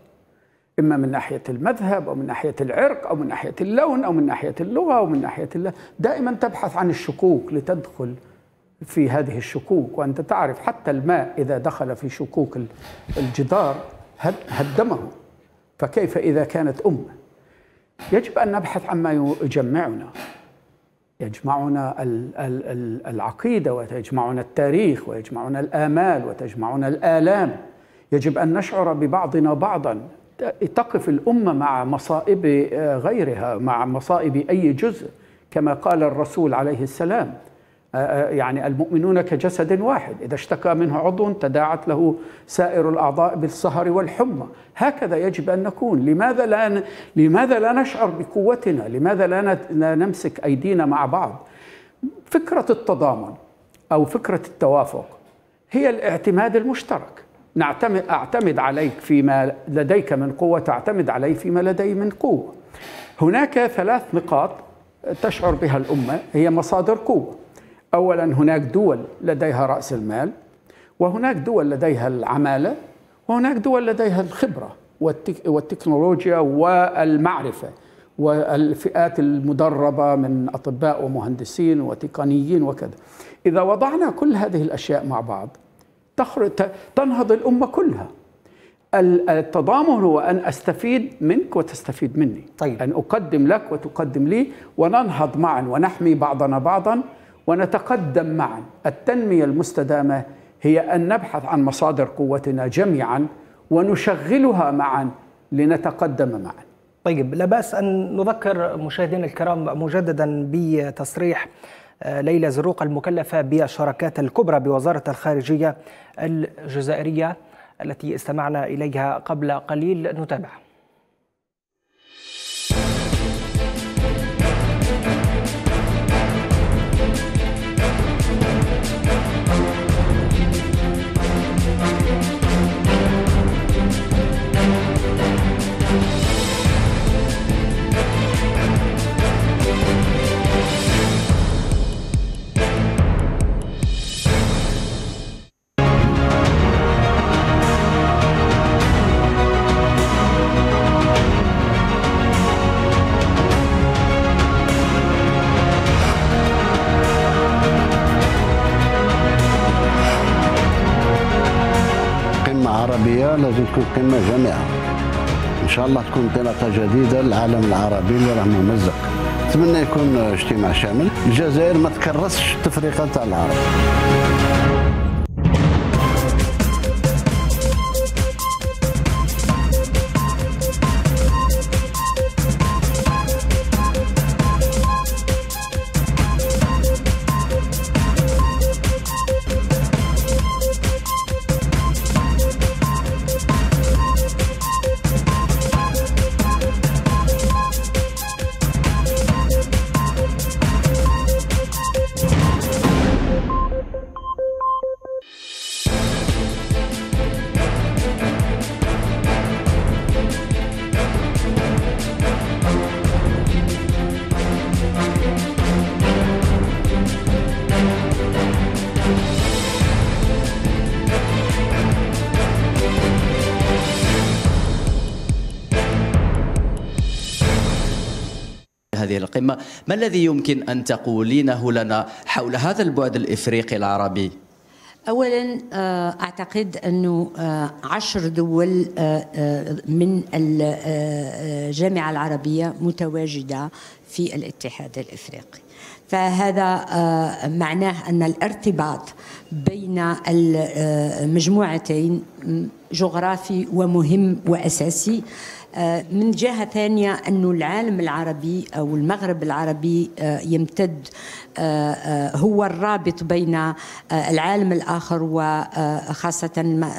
إما من ناحية المذهب أو من ناحية العرق أو من ناحية اللون أو من ناحية اللغة أو من ناحية الل... دائما تبحث عن الشكوك لتدخل في هذه الشكوك وأنت تعرف حتى الماء إذا دخل في شكوك الجدار هدمه فكيف إذا كانت أمة يجب أن نبحث عما يجمعنا يجمعنا العقيدة ويجمعنا التاريخ ويجمعنا الآمال وتجمعنا الآلام يجب أن نشعر ببعضنا بعضا تقف الأمة مع مصائب آه، غيرها مع مصائب أي جزء كما قال الرسول عليه السلام آه، آه، يعني المؤمنون كجسد واحد إذا اشتكى منه عضو تداعت له سائر الأعضاء بالسهر والحمى هكذا يجب أن نكون لماذا لا, لماذا لا نشعر بقوتنا لماذا لا, لا نمسك أيدينا مع بعض فكرة التضامن أو فكرة التوافق هي الاعتماد المشترك نعتمد أعتمد عليك فيما لديك من قوة تعتمد علي فيما لدي من قوة هناك ثلاث نقاط تشعر بها الأمة هي مصادر قوة اولا هناك دول لديها راس المال وهناك دول لديها العماله وهناك دول لديها الخبره والتك... والتكنولوجيا والمعرفه والفئات المدربه من اطباء ومهندسين وتقنيين وكذا. اذا وضعنا كل هذه الاشياء مع بعض تنهض الامه كلها. التضامن هو ان استفيد منك وتستفيد مني. طيب. ان اقدم لك وتقدم لي وننهض معا ونحمي بعضنا بعضا ونتقدم معا التنمية المستدامة هي أن نبحث عن مصادر قوتنا جميعا ونشغلها معا لنتقدم معا طيب لا بأس أن نذكر مشاهدينا الكرام مجددا بتصريح آه، ليلى زروق المكلفة بالشراكات الكبرى بوزارة الخارجية الجزائرية التي استمعنا إليها قبل قليل نتابع لازم تكون قمه جامعه ان شاء الله تكون انطلاقه جديده للعالم العربي اللي راه ممزق نتمنى يكون اجتماع شامل الجزائر ما تكرسش التفرقه تاع العرب القمة ما الذي يمكن أن تقولينه لنا حول هذا البعد الإفريقي العربي؟ اولا آه، اعتقد انه آه، عشر دول آه، من الجامعه العربيه متواجده في الاتحاد الافريقي فهذا معناه ان الارتباط بين المجموعتين جغرافي ومهم واساسي آه، من جهة ثانية أن العالم العربي أو المغرب العربي آه، يمتد آه، هو الرابط بين العالم الآخر وخاصة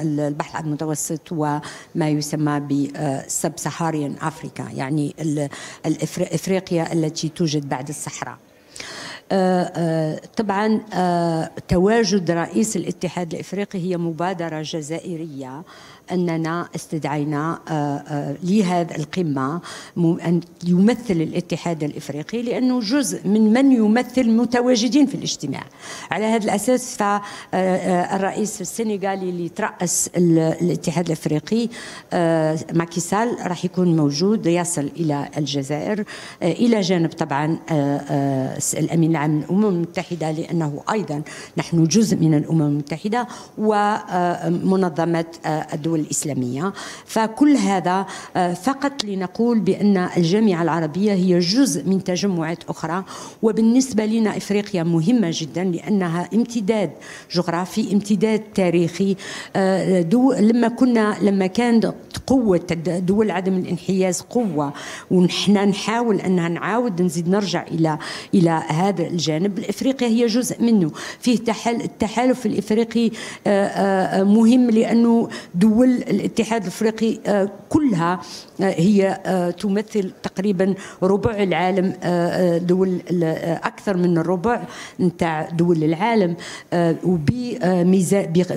البحر المتوسط وما يسمى بسب سهاريان أفريكا يعني إفريقيا التي توجد بعد الصحراء طبعا تواجد رئيس الاتحاد الافريقي هي مبادره جزائريه أننا استدعينا آه، آه، لهذا القمة أن يمثل الاتحاد الإفريقي لأنه جزء من من يمثل متواجدين في الاجتماع على هذا الأساس فالرئيس آه، السنغالي اللي ترأس الاتحاد الإفريقي ماكيسال راح يكون موجود يصل إلى الجزائر إلى جانب طبعا الأمين العام للأمم المتحدة لأنه أيضا نحن جزء من الأمم المتحدة ومنظمة الدول الإسلامية فكل هذا آه، فقط لنقول بأن الجامعة العربية هي جزء من تجمعات أخرى وبالنسبة لنا إفريقيا مهمة جدا لأنها امتداد جغرافي امتداد تاريخي آه، دو لما كنا لما كان قوة دول عدم الانحياز قوة ونحن نحاول أنها نعاود نزيد نرجع إلى إلى هذا الجانب إفريقيا هي جزء منه فيه التحالف الإفريقي آه، مهم لأنه دول الاتحاد الافريقي آه، كلها آه، هي آه، تمثل تقريبا ربع العالم دول اكثر من الربع نتاع دول العالم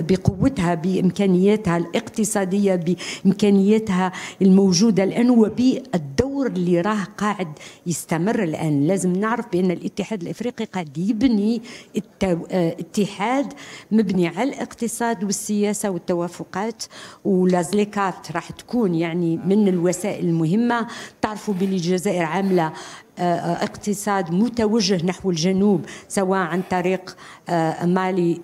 بقوتها بامكانياتها الاقتصاديه بامكانياتها الموجوده الان وبالدور اللي راه قاعد يستمر الان لازم نعرف بان الاتحاد الافريقي قاعد يبني اتحاد مبني على الاقتصاد والسياسه والتوافقات ولازليكات راح تكون يعني من الوسائل المهمة تعرفوا بلي الجزائر عاملة آه، آه، اقتصاد متوجه نحو الجنوب سواء عن طريق آه، مالي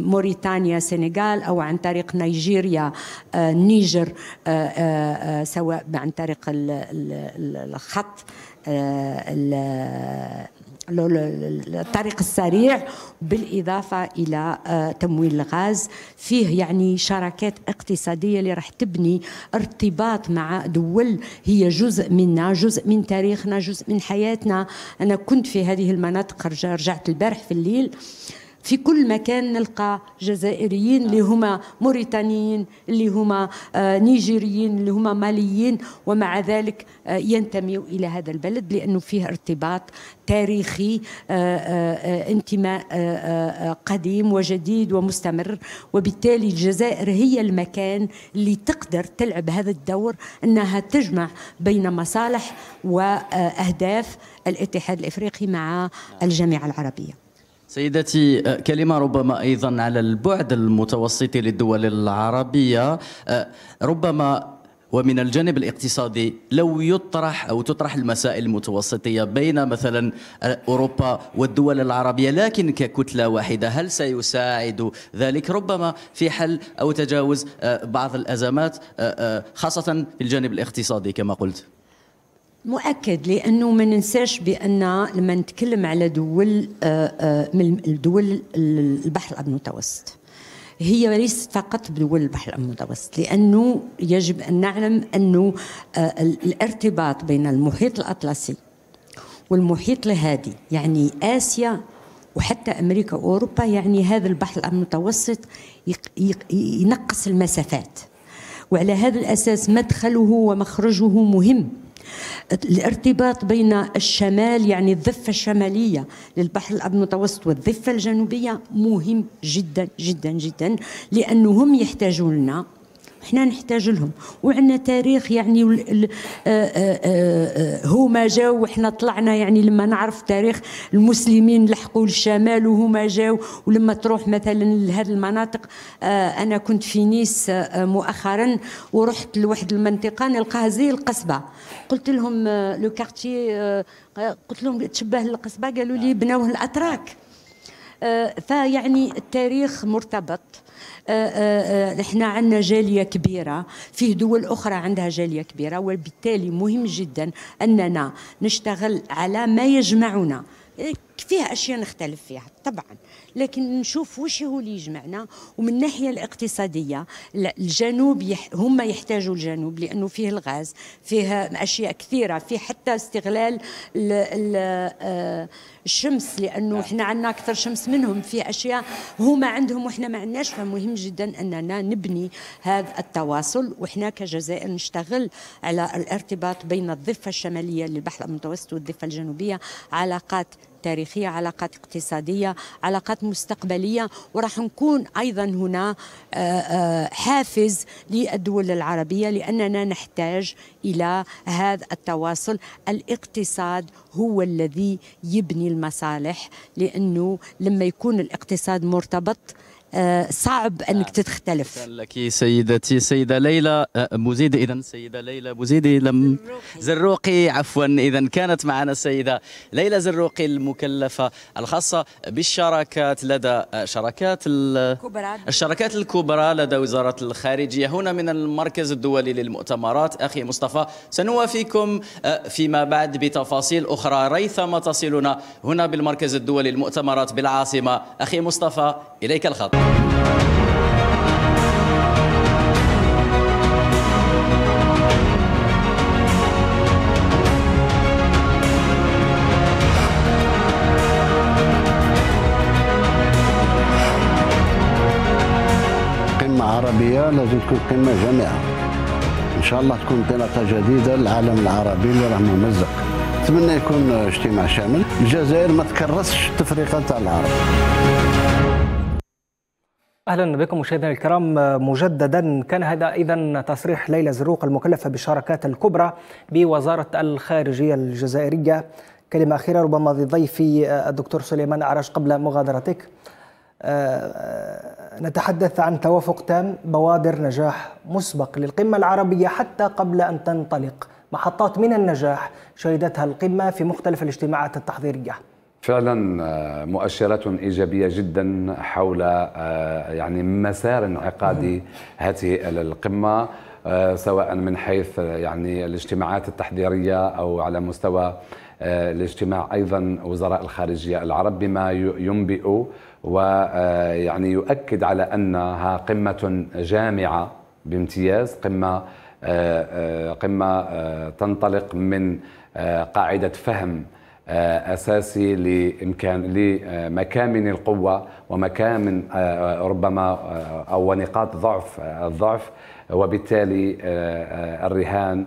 موريتانيا سنغال او عن طريق نيجيريا نيجر سواء عن طريق الخط الطريق السريع بالإضافة إلى آه، تمويل الغاز فيه يعني شراكات اقتصادية اللي راح تبني ارتباط مع دول هي جزء منا جزء من تاريخنا جزء من حياتنا أنا كنت في هذه المناطق رجعت البارح في الليل في كل مكان نلقى جزائريين اللي هما موريتانيين اللي هما آه، نيجيريين اللي هما ماليين ومع ذلك آه، ينتميوا إلى هذا البلد لأنه فيه ارتباط تاريخي آه، انتماء قديم وجديد ومستمر وبالتالي الجزائر هي المكان اللي تقدر تلعب هذا الدور أنها تجمع بين مصالح وأهداف الاتحاد الإفريقي مع الجامعة العربية سيدتي آه، كلمة ربما أيضا على البعد المتوسطي للدول العربية آه، ربما ومن الجانب الاقتصادي لو يطرح او تطرح المسائل المتوسطيه بين مثلا آه، اوروبا والدول العربيه لكن ككتله واحده هل سيساعد ذلك ربما في حل او تجاوز بعض الازمات خاصه في الجانب الاقتصادي كما قلت؟ مؤكد لانه ما ننساش بان لما نتكلم على دول آه، آه، من دول البحر الابيض المتوسط هي ليست فقط بدول البحر المتوسط لانه يجب ان نعلم انه آه، الارتباط بين المحيط الاطلسي والمحيط الهادي يعني اسيا وحتى امريكا واوروبا يعني هذا البحر المتوسط ينقص المسافات وعلى هذا الاساس مدخله ومخرجه مهم الارتباط بين الشمال يعني الضفة الشمالية للبحر الأبيض المتوسط والضفة الجنوبية مهم جدا جدا جدا لأنهم يحتاجون لنا احنا نحتاج لهم وعندنا تاريخ يعني آه، آه، آه، هما جاو وحنا طلعنا يعني لما نعرف تاريخ المسلمين لحقوا الشمال وهما جاو ولما تروح مثلا لهذه المناطق انا كنت في نيس مؤخرا ورحت لواحد المنطقه نلقاها زي القصبه قلت لهم لو كارتي قلت لهم تشبه القصبه قالوا لي بنوه الاتراك فيعني التاريخ مرتبط آه، آه، آه، احنا عندنا جاليه كبيره فيه دول اخرى عندها جاليه كبيره وبالتالي مهم جدا اننا نشتغل على ما يجمعنا فيه اشياء نختلف فيها طبعا لكن نشوف وش هو اللي يجمعنا ومن الناحيه الاقتصاديه الجنوب يح هم يحتاجوا الجنوب لانه فيه الغاز فيه اشياء كثيره فيه حتى استغلال آه، الشمس لانه نعم. احنا عندنا اكثر شمس منهم في اشياء هما عندهم واحنا ما عندناش فمهم جدا اننا نبني هذا التواصل واحنا كجزائر نشتغل على الارتباط بين الضفه الشماليه للبحر المتوسط والضفه الجنوبيه علاقات تاريخية علاقات اقتصادية علاقات مستقبلية وراح نكون أيضا هنا آه، آه، حافز للدول العربية لأننا نحتاج إلى هذا التواصل الاقتصاد هو الذي يبني المصالح لأنه لما يكون الاقتصاد مرتبط آه، صعب انك تختلف لك سيدتي سيده ليلى بوزيدي آه، اذا سيده ليلى بوزيدي لم زروقي عفوا اذا كانت معنا السيده ليلى زروقي المكلفه الخاصه بالشراكات لدى آه، شراكات الشراكات الكبرى لدى وزاره الخارجيه هنا من المركز الدولي للمؤتمرات اخي مصطفى سنوافيكم فيما بعد بتفاصيل اخرى ريثما تصلنا هنا بالمركز الدولي للمؤتمرات بالعاصمه اخي مصطفى اليك الخط عربية لازم تكون قمة جامعة إن شاء الله تكون انطلاقة جديدة للعالم العربي اللي راه ممزق نتمنى يكون اجتماع شامل الجزائر ما تكرسش التفريقة تاع العرب اهلا بكم مشاهدينا الكرام مجددا كان هذا اذا تصريح ليلى زروق المكلفه بالشراكات الكبرى بوزاره الخارجيه الجزائريه كلمه اخيره ربما لضيفي الدكتور سليمان عرش قبل مغادرتك آه، نتحدث عن توافق تام بوادر نجاح مسبق للقمه العربيه حتى قبل ان تنطلق محطات من النجاح شهدتها القمه في مختلف الاجتماعات التحضيريه فعلا آه، مؤشرات ايجابيه جدا حول آه، يعني مسار انعقاد هذه القمه آه، سواء من حيث يعني الاجتماعات التحضيريه او على مستوى الاجتماع ايضا وزراء الخارجيه العرب بما ينبئ ويعني يؤكد على انها قمه جامعه بامتياز قمه قمه تنطلق من قاعده فهم آه، اساسي لامكان لمكامن القوه ومكامن آه، ربما آه، او نقاط ضعف الضعف وبالتالي الرهان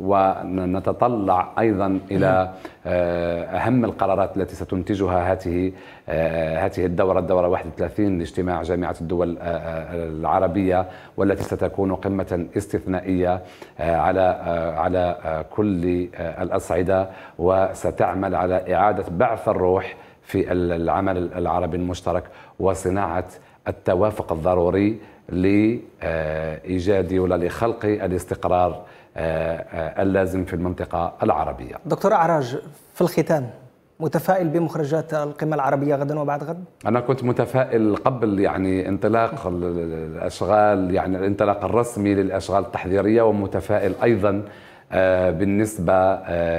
ونتطلع ايضا الى نعم. آه، اهم القرارات التي ستنتجها هذه آه، هذه الدوره الدوره 31 لاجتماع جامعه الدول آه، العربيه والتي ستكون قمه استثنائيه على على كل الاصعده وستعمل على اعاده بعث الروح في العمل العربي المشترك وصناعه التوافق الضروري لايجاد ولا لخلق الاستقرار آه، آه، اللازم في المنطقة العربية دكتور أعراج في الختام متفائل بمخرجات القمة العربية غدا وبعد غد؟ أنا كنت متفائل قبل يعني انطلاق الأشغال يعني الانطلاق الرسمي للأشغال التحذيرية ومتفائل أيضا آه، بالنسبة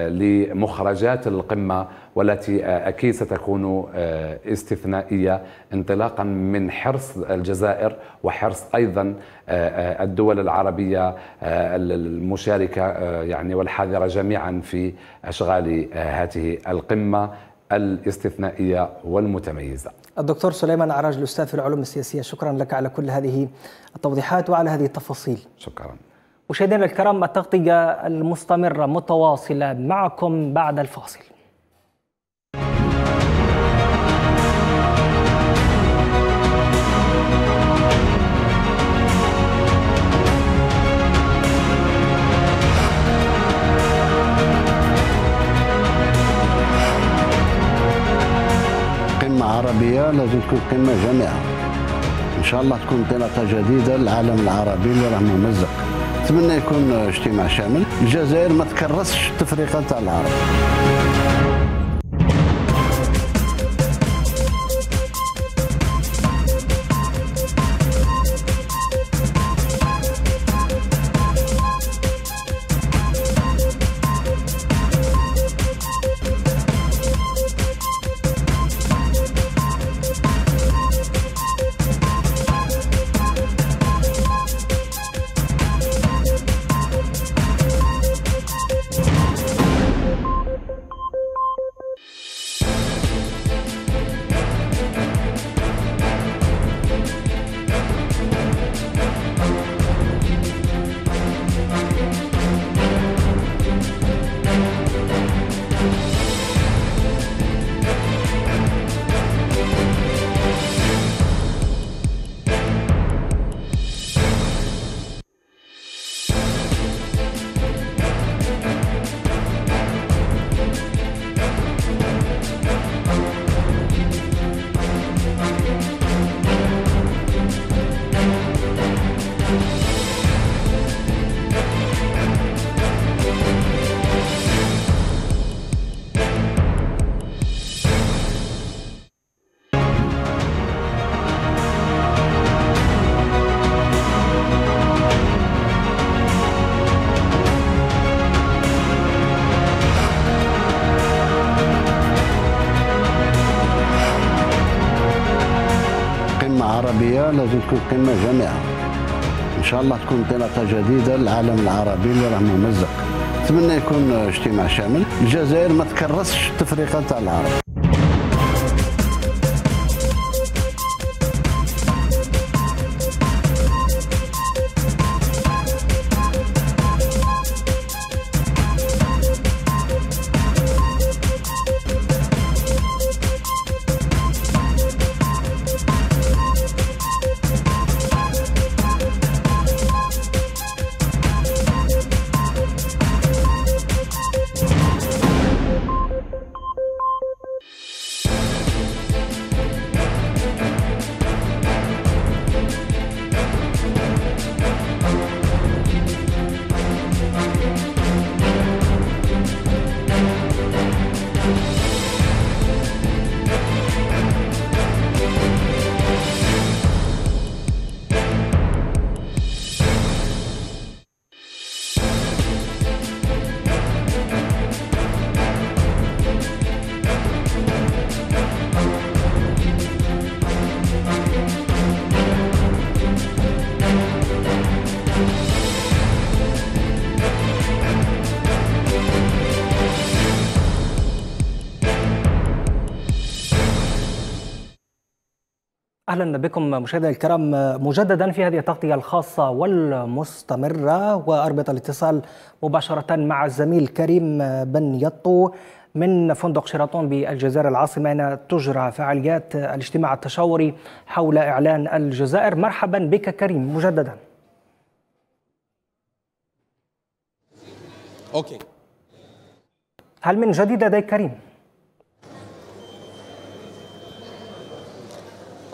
لمخرجات القمة والتي آه، اكيد ستكون آه، استثنائيه انطلاقا من حرص الجزائر وحرص ايضا آه، الدول العربيه المشاركه يعني والحاذره جميعا في اشغال هذه القمه الاستثنائيه والمتميزه. الدكتور سليمان عراج الاستاذ في العلوم السياسيه شكرا لك على كل هذه التوضيحات وعلى هذه التفاصيل. شكرا. مشاهدينا الكرام التغطيه المستمره متواصله معكم بعد الفاصل. العربية لازم تكون قمة جامعة إن شاء الله تكون انطلاقة جديدة للعالم العربي اللي راه ممزق نتمنى يكون اجتماع شامل الجزائر ما تكرسش التفرقة تاع العرب تكون قمه جامعه ان شاء الله تكون انطلاقه جديده للعالم العربي اللي راه ممزق نتمنى يكون اجتماع شامل الجزائر ما تكرسش التفرقه تاع العرب اهلا بكم مشاهدينا الكرام مجددا في هذه التغطيه الخاصه والمستمره واربط الاتصال مباشره مع الزميل كريم بن يطو من فندق شيراتون بالجزائر العاصمه هنا تجرى فعاليات الاجتماع التشاوري حول اعلان الجزائر مرحبا بك كريم مجددا اوكي هل من جديد لديك كريم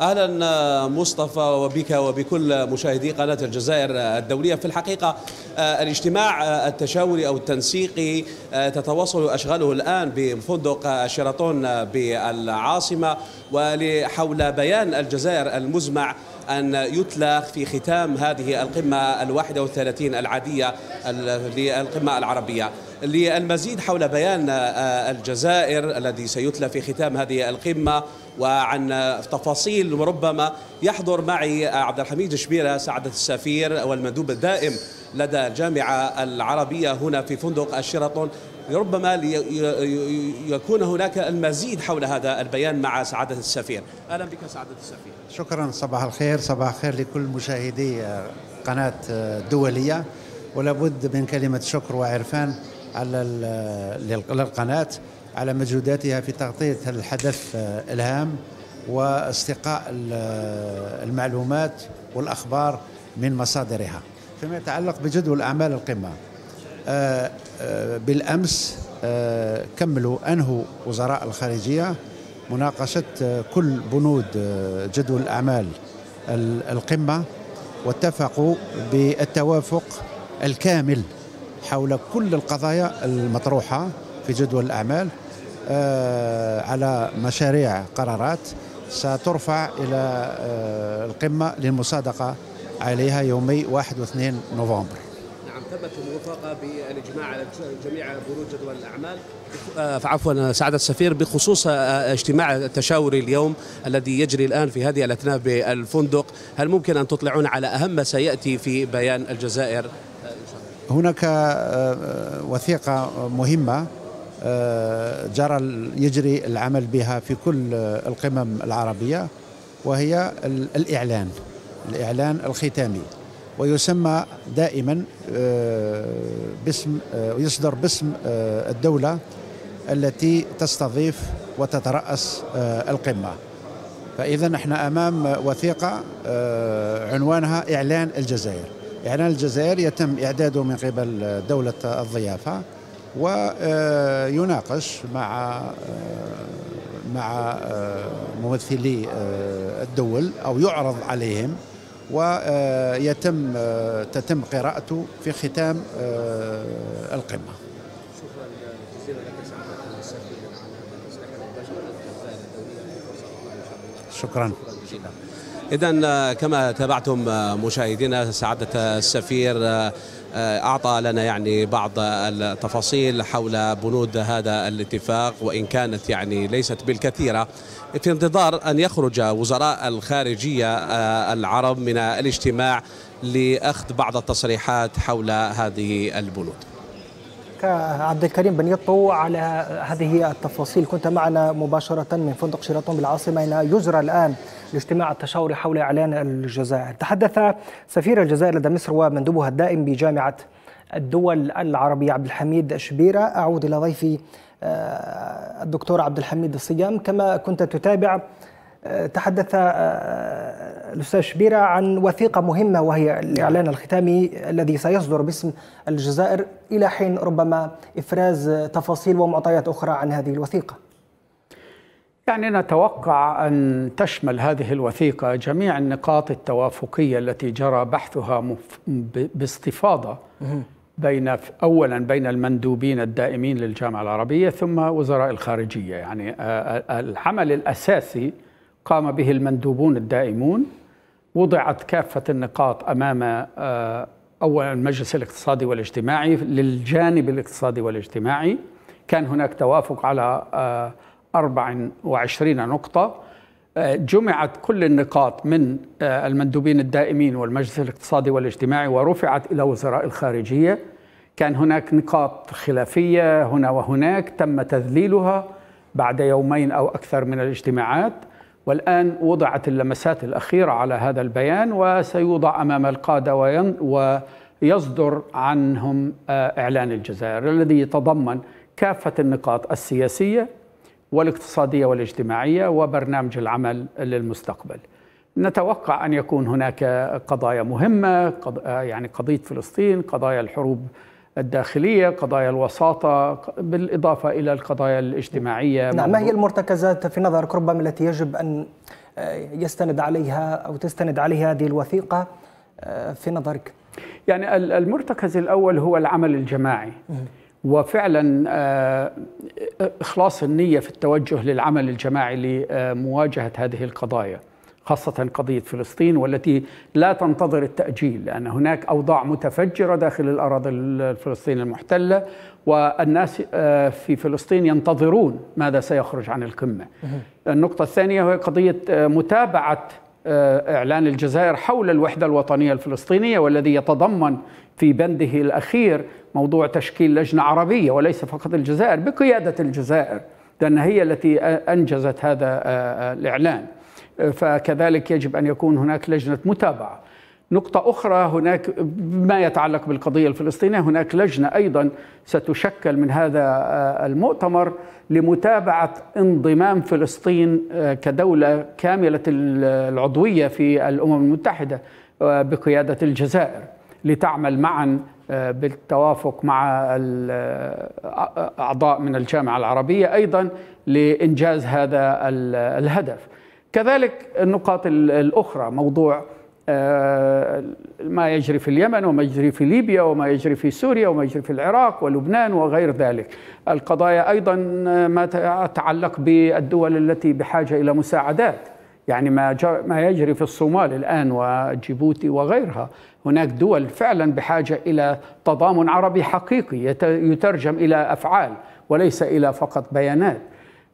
اهلا مصطفى وبك وبكل مشاهدي قناه الجزائر الدوليه في الحقيقه آه، الاجتماع آه، التشاوري او التنسيقي آه، تتواصل اشغاله الان بفندق شيراتون بالعاصمه وحول بيان الجزائر المزمع أن يتلى في ختام هذه القمة الواحدة والثلاثين العادية للقمة العربية للمزيد حول بيان الجزائر الذي سيتلى في ختام هذه القمة وعن تفاصيل وربما يحضر معي عبد الحميد شبيرة سعادة السفير والمندوب الدائم لدى الجامعة العربية هنا في فندق الشيراتون ربما يكون هناك المزيد حول هذا البيان مع سعادة السفير أهلا بك سعادة السفير شكرا صباح الخير صباح الخير لكل مشاهدي قناة دولية ولا بد من كلمة شكر وعرفان على للقناة على مجهوداتها في تغطية الحدث آه، الهام واستقاء آه، المعلومات والأخبار من مصادرها فيما يتعلق بجدول أعمال القمة آه، بالأمس كملوا أنهوا وزراء الخارجية مناقشة كل بنود جدول أعمال القمة واتفقوا بالتوافق الكامل حول كل القضايا المطروحة في جدول الأعمال آه، على مشاريع قرارات سترفع إلى آه، القمة للمصادقة عليها يومي 1 و 2 نوفمبر نعم تمت الموافقة بالإجماع على جميع بروج جدول الأعمال آه، عفوا سعادة السفير بخصوص اجتماع التشاوري اليوم الذي يجري الآن في هذه الاثناء بالفندق هل ممكن أن تطلعون على أهم ما سيأتي في بيان الجزائر هناك وثيقة مهمة آه، جرى يجري العمل بها في كل آه، القمم العربية وهي الإعلان الإعلان الختامي ويسمى دائما آه، باسم يصدر باسم الدولة التي تستضيف وتترأس القمة فإذا احنا أمام وثيقة عنوانها إعلان الجزائر إعلان الجزائر يتم إعداده من قبل دولة الضيافة ويناقش مع مع ممثلي الدول او يعرض عليهم ويتم تتم قراءته في ختام القمه. شكرا جزيلا لك سعاده السفير الدوليه شكرا إذا كما تابعتم مشاهدينا سعادة السفير آه، أعطى لنا يعني بعض التفاصيل حول بنود هذا الاتفاق وإن كانت يعني ليست بالكثيرة في انتظار أن يخرج وزراء الخارجية آه، العرب من الاجتماع لأخذ بعض التصريحات حول هذه البنود عبد الكريم بنيطو على هذه التفاصيل كنت معنا مباشرة من فندق شيراتون بالعاصمة هنا يجرى الآن الاجتماع التشاوري حول إعلان الجزائر تحدث سفير الجزائر لدى مصر ومندوبها الدائم بجامعة الدول العربية عبد الحميد شبيرة أعود إلى ضيفي آه، الدكتور عبد الحميد الصيام كما كنت تتابع آه، تحدث آه، الاستاذ شبيره عن وثيقه مهمه وهي الاعلان الختامي الذي سيصدر باسم الجزائر الى حين ربما افراز تفاصيل ومعطيات اخرى عن هذه الوثيقه. يعني نتوقع أن تشمل هذه الوثيقة جميع النقاط التوافقية التي جرى بحثها باستفاضة بين أولا بين المندوبين الدائمين للجامعة العربية ثم وزراء الخارجية يعني العمل الأساسي قام به المندوبون الدائمون وضعت كافة النقاط أمام أولا المجلس الاقتصادي والاجتماعي للجانب الاقتصادي والاجتماعي كان هناك توافق على 24 نقطة آه، جمعت كل النقاط من آه، المندوبين الدائمين والمجلس الاقتصادي والاجتماعي ورفعت إلى وزراء الخارجية كان هناك نقاط خلافية هنا وهناك تم تذليلها بعد يومين أو أكثر من الاجتماعات والآن وضعت اللمسات الأخيرة على هذا البيان وسيوضع أمام القادة ويصدر عنهم آه، إعلان الجزائر الذي يتضمن كافة النقاط السياسية والاقتصادية والاجتماعية وبرنامج العمل للمستقبل نتوقع أن يكون هناك قضايا مهمة يعني قضية فلسطين قضايا الحروب الداخلية قضايا الوساطة بالإضافة إلى القضايا الاجتماعية نعم ما هي المرتكزات في نظرك ربما التي يجب أن آه، يستند عليها أو تستند عليها هذه الوثيقة آه، في نظرك يعني المرتكز الأول هو العمل الجماعي وفعلا آه، اخلاص النيه في التوجه للعمل الجماعي لمواجهه هذه القضايا خاصه قضيه فلسطين والتي لا تنتظر التاجيل لان هناك اوضاع متفجره داخل الاراضي الفلسطينيه المحتله والناس آه، في فلسطين ينتظرون ماذا سيخرج عن القمه. النقطه الثانيه هي قضيه آه، متابعه آه، إعلان الجزائر حول الوحدة الوطنية الفلسطينية والذي يتضمن في بنده الأخير موضوع تشكيل لجنة عربية وليس فقط الجزائر بقيادة الجزائر لأن هي التي أنجزت هذا آه، آه، الإعلان فكذلك يجب أن يكون هناك لجنة متابعة نقطة أخرى هناك ما يتعلق بالقضية الفلسطينية هناك لجنة أيضا ستشكل من هذا آه، المؤتمر لمتابعة انضمام فلسطين آه، كدولة كاملة العضوية في الأمم المتحدة آه، بقيادة الجزائر لتعمل معا بالتوافق مع أعضاء من الجامعة العربية أيضا لإنجاز هذا الهدف كذلك النقاط الأخرى موضوع آه، ما يجري في اليمن وما يجري في ليبيا وما يجري في سوريا وما يجري في العراق ولبنان وغير ذلك القضايا أيضا ما تتعلق بالدول التي بحاجة إلى مساعدات يعني ما, ما يجري في الصومال الآن وجيبوتي وغيرها هناك دول فعلا بحاجة إلى تضامن عربي حقيقي يترجم إلى أفعال وليس إلى فقط بيانات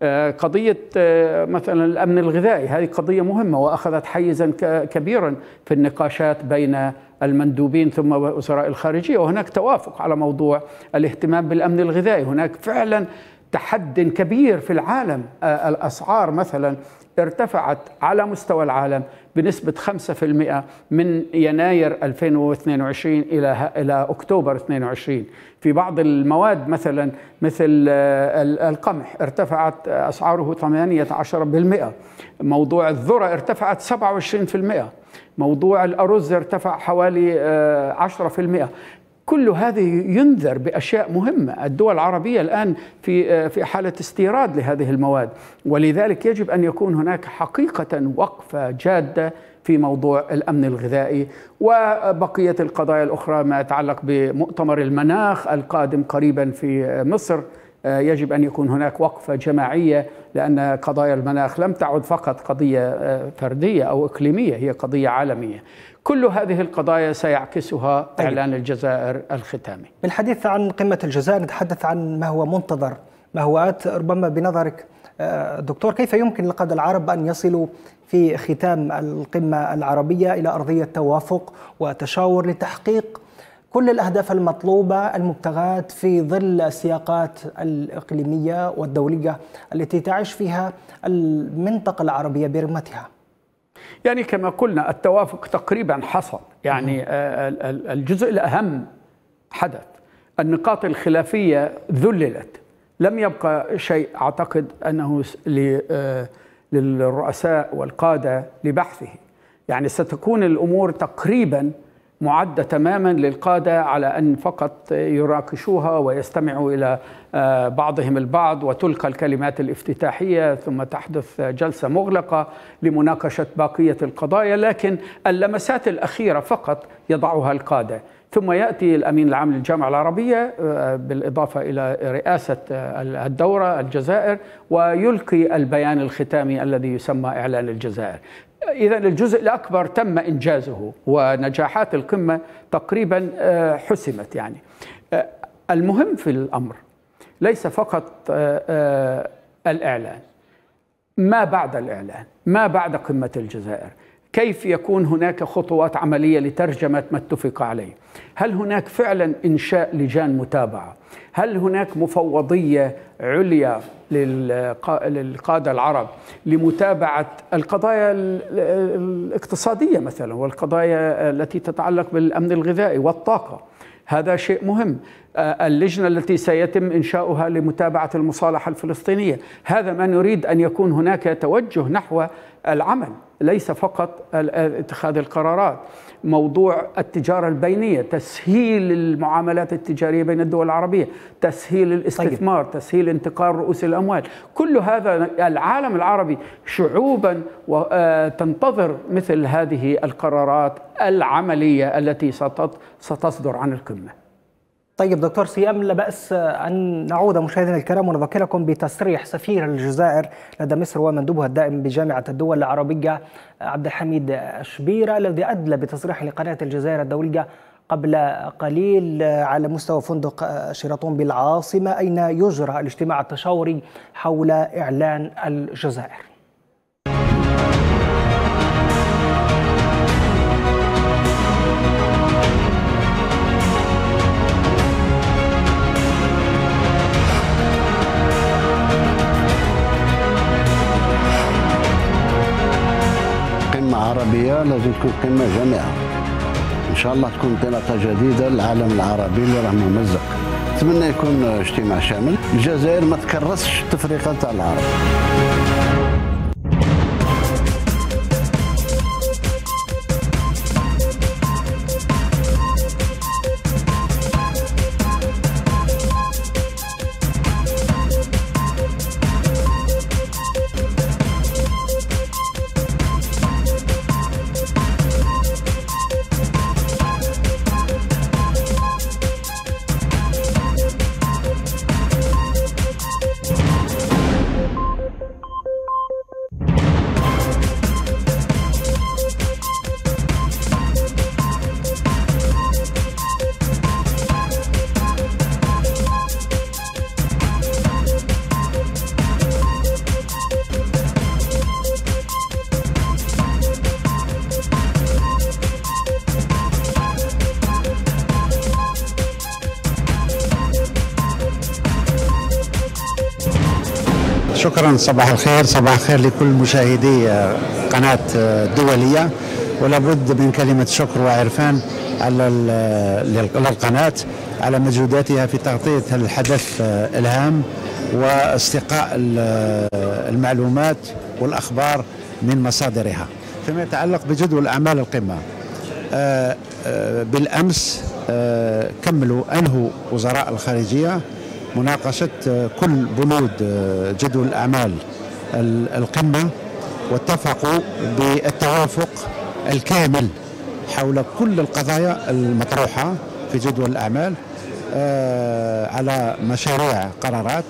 آه، قضية آه، مثلا الأمن الغذائي هذه قضية مهمة وأخذت حيزا كبيرا في النقاشات بين المندوبين ثم وزراء الخارجية وهناك توافق على موضوع الاهتمام بالأمن الغذائي هناك فعلا تحد كبير في العالم آه، الأسعار مثلا ارتفعت على مستوى العالم بنسبة 5% من يناير 2022 إلى إلى أكتوبر 22 في بعض المواد مثلا مثل آه، القمح ارتفعت آه، أسعاره 18% موضوع الذرة ارتفعت 27% موضوع الأرز ارتفع حوالي 10% آه، كل هذا ينذر باشياء مهمه، الدول العربيه الان في في حاله استيراد لهذه المواد، ولذلك يجب ان يكون هناك حقيقه وقفه جاده في موضوع الامن الغذائي وبقيه القضايا الاخرى ما يتعلق بمؤتمر المناخ القادم قريبا في مصر يجب ان يكون هناك وقفه جماعيه لان قضايا المناخ لم تعد فقط قضيه فرديه او اقليميه هي قضيه عالميه. كل هذه القضايا سيعكسها طيب. إعلان الجزائر الختامي بالحديث عن قمة الجزائر نتحدث عن ما هو منتظر ما هو ربما بنظرك آه، دكتور كيف يمكن لقد العرب أن يصلوا في ختام القمة العربية إلى أرضية توافق وتشاور لتحقيق كل الأهداف المطلوبة المبتغاة في ظل السياقات الإقليمية والدولية التي تعيش فيها المنطقة العربية برمتها يعني كما قلنا التوافق تقريبا حصل يعني نعم. آه، الجزء الأهم حدث النقاط الخلافية ذللت لم يبقى شيء أعتقد أنه آه، للرؤساء والقادة لبحثه يعني ستكون الأمور تقريباً معدة تماما للقادة على أن فقط يراكشوها ويستمعوا إلى آه، بعضهم البعض وتلقى الكلمات الافتتاحية ثم تحدث جلسة مغلقة لمناقشة بقية القضايا لكن اللمسات الأخيرة فقط يضعها القادة ثم يأتي الأمين العام للجامعة العربية آه، بالإضافة إلى رئاسة آه، الدورة الجزائر ويلقي البيان الختامي الذي يسمى إعلان الجزائر إذا الجزء الأكبر تم إنجازه ونجاحات القمة تقريبا آه، حسمت يعني آه، المهم في الأمر ليس فقط آه، الإعلان ما بعد الإعلان ما بعد قمة الجزائر كيف يكون هناك خطوات عملية لترجمة ما اتفق عليه هل هناك فعلا إنشاء لجان متابعة هل هناك مفوضية عليا للقادة العرب لمتابعة القضايا الاقتصادية مثلا والقضايا التي تتعلق بالأمن الغذائي والطاقة هذا شيء مهم آه، اللجنة التي سيتم إنشاؤها لمتابعة المصالحة الفلسطينية هذا ما نريد أن يكون هناك توجه نحو العمل ليس فقط اتخاذ القرارات موضوع التجارة البينية تسهيل المعاملات التجارية بين الدول العربية تسهيل طيب. الاستثمار طيب. تسهيل انتقال رؤوس الأموال كل هذا العالم العربي شعوبا آه، تنتظر مثل هذه القرارات العملية التي ستصدر عن القمة طيب دكتور سيام لا بأس أن نعود مشاهدينا الكرام ونذكركم بتصريح سفير الجزائر لدى مصر ومندوبها الدائم بجامعة الدول العربية عبد الحميد الشبيرة الذي أدلى بتصريح لقناة الجزائر الدولية قبل قليل على مستوى فندق شيراتون بالعاصمة أين يجرى الاجتماع التشاوري حول إعلان الجزائر العربية لازم تكون قمة جامعة إن شاء الله تكون انطلاقة جديدة للعالم العربي اللي راه ممزق نتمنى يكون اجتماع شامل الجزائر ما تكرسش التفرقة تاع العرب صباح الخير صباح الخير لكل مشاهدي آه، قناة الدولية آه، ولا بد من كلمة شكر وعرفان على للقناة آه، على مجهوداتها في تغطية الحدث الهام واستقاء المعلومات والأخبار من مصادرها فيما يتعلق بجدول أعمال القمة بالأمس كملوا أنهوا وزراء الخارجية مناقشة آه، كل بنود آه، جدول أعمال القمة واتفقوا بالتوافق الكامل حول كل القضايا المطروحة في جدول الأعمال آه، على مشاريع قرارات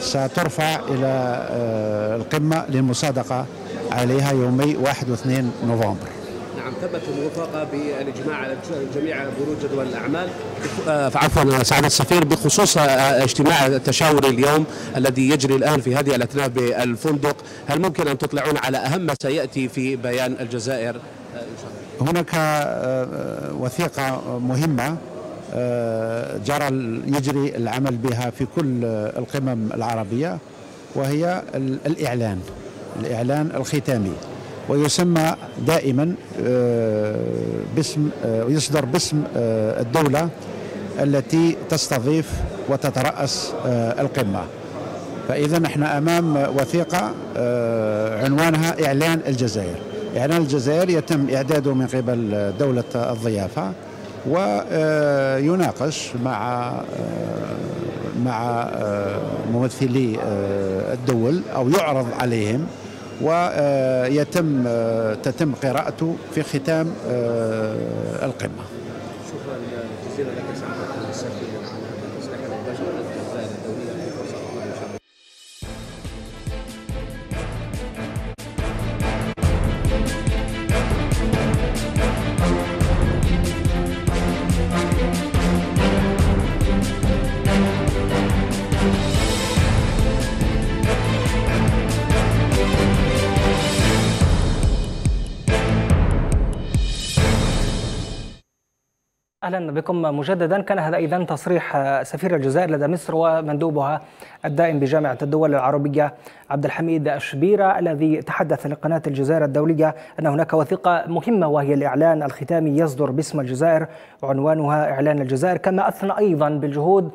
سترفع إلى القمة للمصادقة عليها يومي 1 و2 نوفمبر تمت الموافقه بالاجماع على الجميع على بنود جدول الاعمال آه، عفوا آه، سعاده السفير بخصوص آه، اجتماع التشاوري اليوم الذي يجري الان في هذه الاثناء بالفندق هل ممكن ان تطلعون على اهم ما سياتي في بيان الجزائر هناك وثيقه مهمه جرى يجري العمل بها في كل القمم العربيه وهي الاعلان الاعلان الختامي ويسمى دائما آه، باسم آه، ويصدر باسم آه، الدولة التي تستضيف وتترأس القمة فإذا احنا أمام وثيقة عنوانها إعلان الجزائر إعلان الجزائر يتم إعداده من قبل دولة الضيافة ويناقش مع مع ممثلي الدول أو يعرض عليهم ويتم تتم قراءته في ختام آه، القمة شكرا جزيلا لك اهلا بكم مجددا كان هذا اذا تصريح آه، سفير الجزائر لدى مصر ومندوبها الدائم بجامعه الدول العربيه عبد الحميد الشبيره الذي تحدث لقناه الجزائر الدوليه ان هناك وثيقه مهمه وهي الاعلان الختامي يصدر باسم الجزائر وعنوانها اعلان الجزائر كما اثنى ايضا بالجهود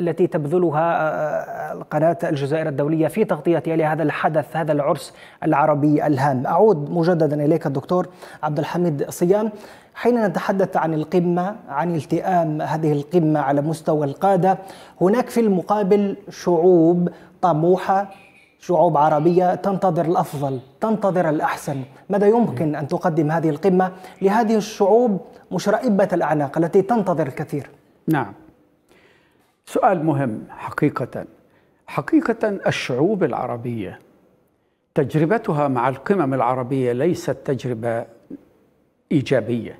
التي تبذلها آه، آه، قناة الجزائر الدولية في تغطيتها لهذا الحدث هذا العرس العربي الهام أعود مجددا إليك الدكتور عبد الحميد صيام حين نتحدث عن القمة عن التئام هذه القمة على مستوى القادة هناك في المقابل شعوب طموحة شعوب عربية تنتظر الأفضل تنتظر الأحسن ماذا يمكن أن تقدم هذه القمة لهذه الشعوب مشرئبة الأعناق التي تنتظر الكثير نعم سؤال مهم حقيقة حقيقة الشعوب العربية تجربتها مع القمم العربية ليست تجربة إيجابية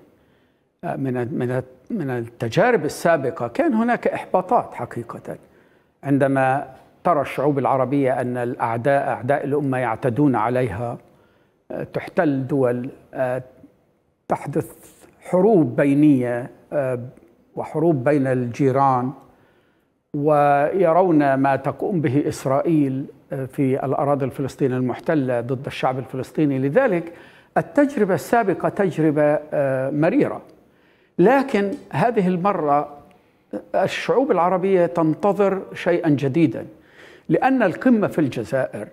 آه، من من من التجارب السابقة كان هناك إحباطات حقيقة عندما ترى الشعوب العربية أن الأعداء أعداء الأمة يعتدون عليها آه، تحتل دول آه، تحدث حروب بينية وحروب بين الجيران ويرون ما تقوم به إسرائيل آه، في الأراضي الفلسطينية المحتلة ضد الشعب الفلسطيني لذلك التجربة السابقة تجربة آه، مريرة لكن هذه المرة آه، الشعوب العربية تنتظر شيئا جديدا لأن القمة في الجزائر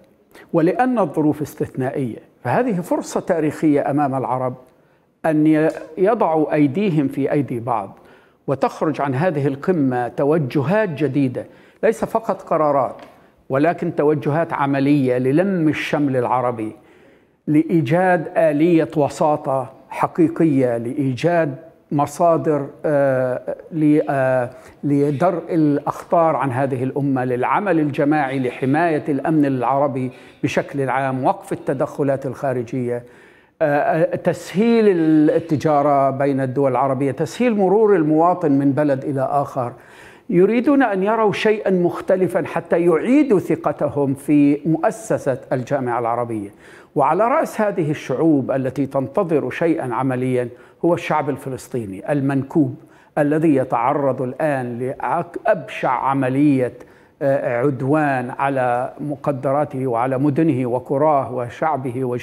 ولأن الظروف استثنائية فهذه فرصة تاريخية أمام العرب أن يضعوا أيديهم في أيدي بعض وتخرج عن هذه القمه توجهات جديده ليس فقط قرارات ولكن توجهات عمليه للم الشمل العربي لايجاد اليه وساطه حقيقيه لايجاد مصادر آه، آه، لدرء الاخطار عن هذه الامه للعمل الجماعي لحمايه الامن العربي بشكل عام وقف التدخلات الخارجيه تسهيل التجارة بين الدول العربية تسهيل مرور المواطن من بلد إلى آخر يريدون أن يروا شيئا مختلفا حتى يعيدوا ثقتهم في مؤسسة الجامعة العربية وعلى رأس هذه الشعوب التي تنتظر شيئا عمليا هو الشعب الفلسطيني المنكوب الذي يتعرض الآن لأبشع عملية عدوان على مقدراته وعلى مدنه وقراه وشعبه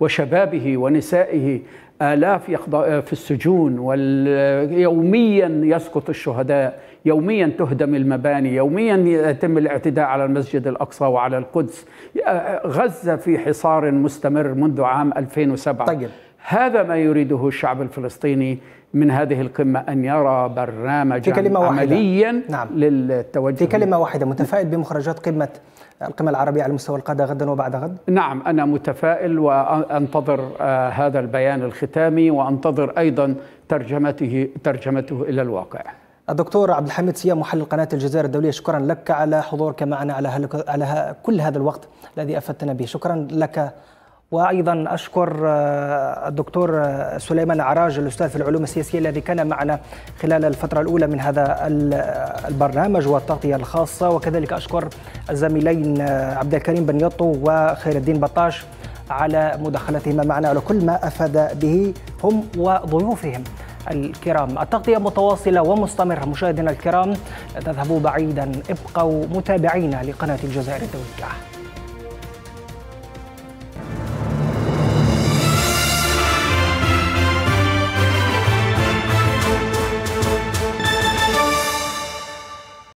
وشبابه ونسائه آلاف في السجون ويوميا يسقط الشهداء يوميا تهدم المباني يوميا يتم الاعتداء على المسجد الأقصى وعلى القدس آه، آه، غزة في حصار مستمر منذ عام 2007 طيب. هذا ما يريده الشعب الفلسطيني من هذه القمة أن يرى برنامجا عمليا نعم. للتوجه في كلمة واحدة متفائل بمخرجات قمة القمة العربية على مستوى القادة غدا وبعد غد نعم أنا متفائل وأنتظر آه، هذا البيان الختامي وأنتظر أيضا ترجمته, ترجمته إلى الواقع الدكتور عبد الحميد سيام محلل قناة الجزائر الدولية شكرا لك على حضورك معنا على, على كل هذا الوقت الذي أفدتنا به شكرا لك وايضا اشكر آه، الدكتور آه، سليمان عراج الاستاذ في العلوم السياسيه الذي كان معنا خلال الفتره الاولى من هذا آه، البرنامج والتغطيه الخاصه وكذلك اشكر الزميلين عبد الكريم بن يطو وخير الدين بطاش على مداخلتهما معنا على كل ما افاد به هم وضيوفهم الكرام التغطية متواصلة ومستمرة مشاهدينا الكرام لا تذهبوا بعيدا ابقوا متابعينا لقناة الجزائر الدولية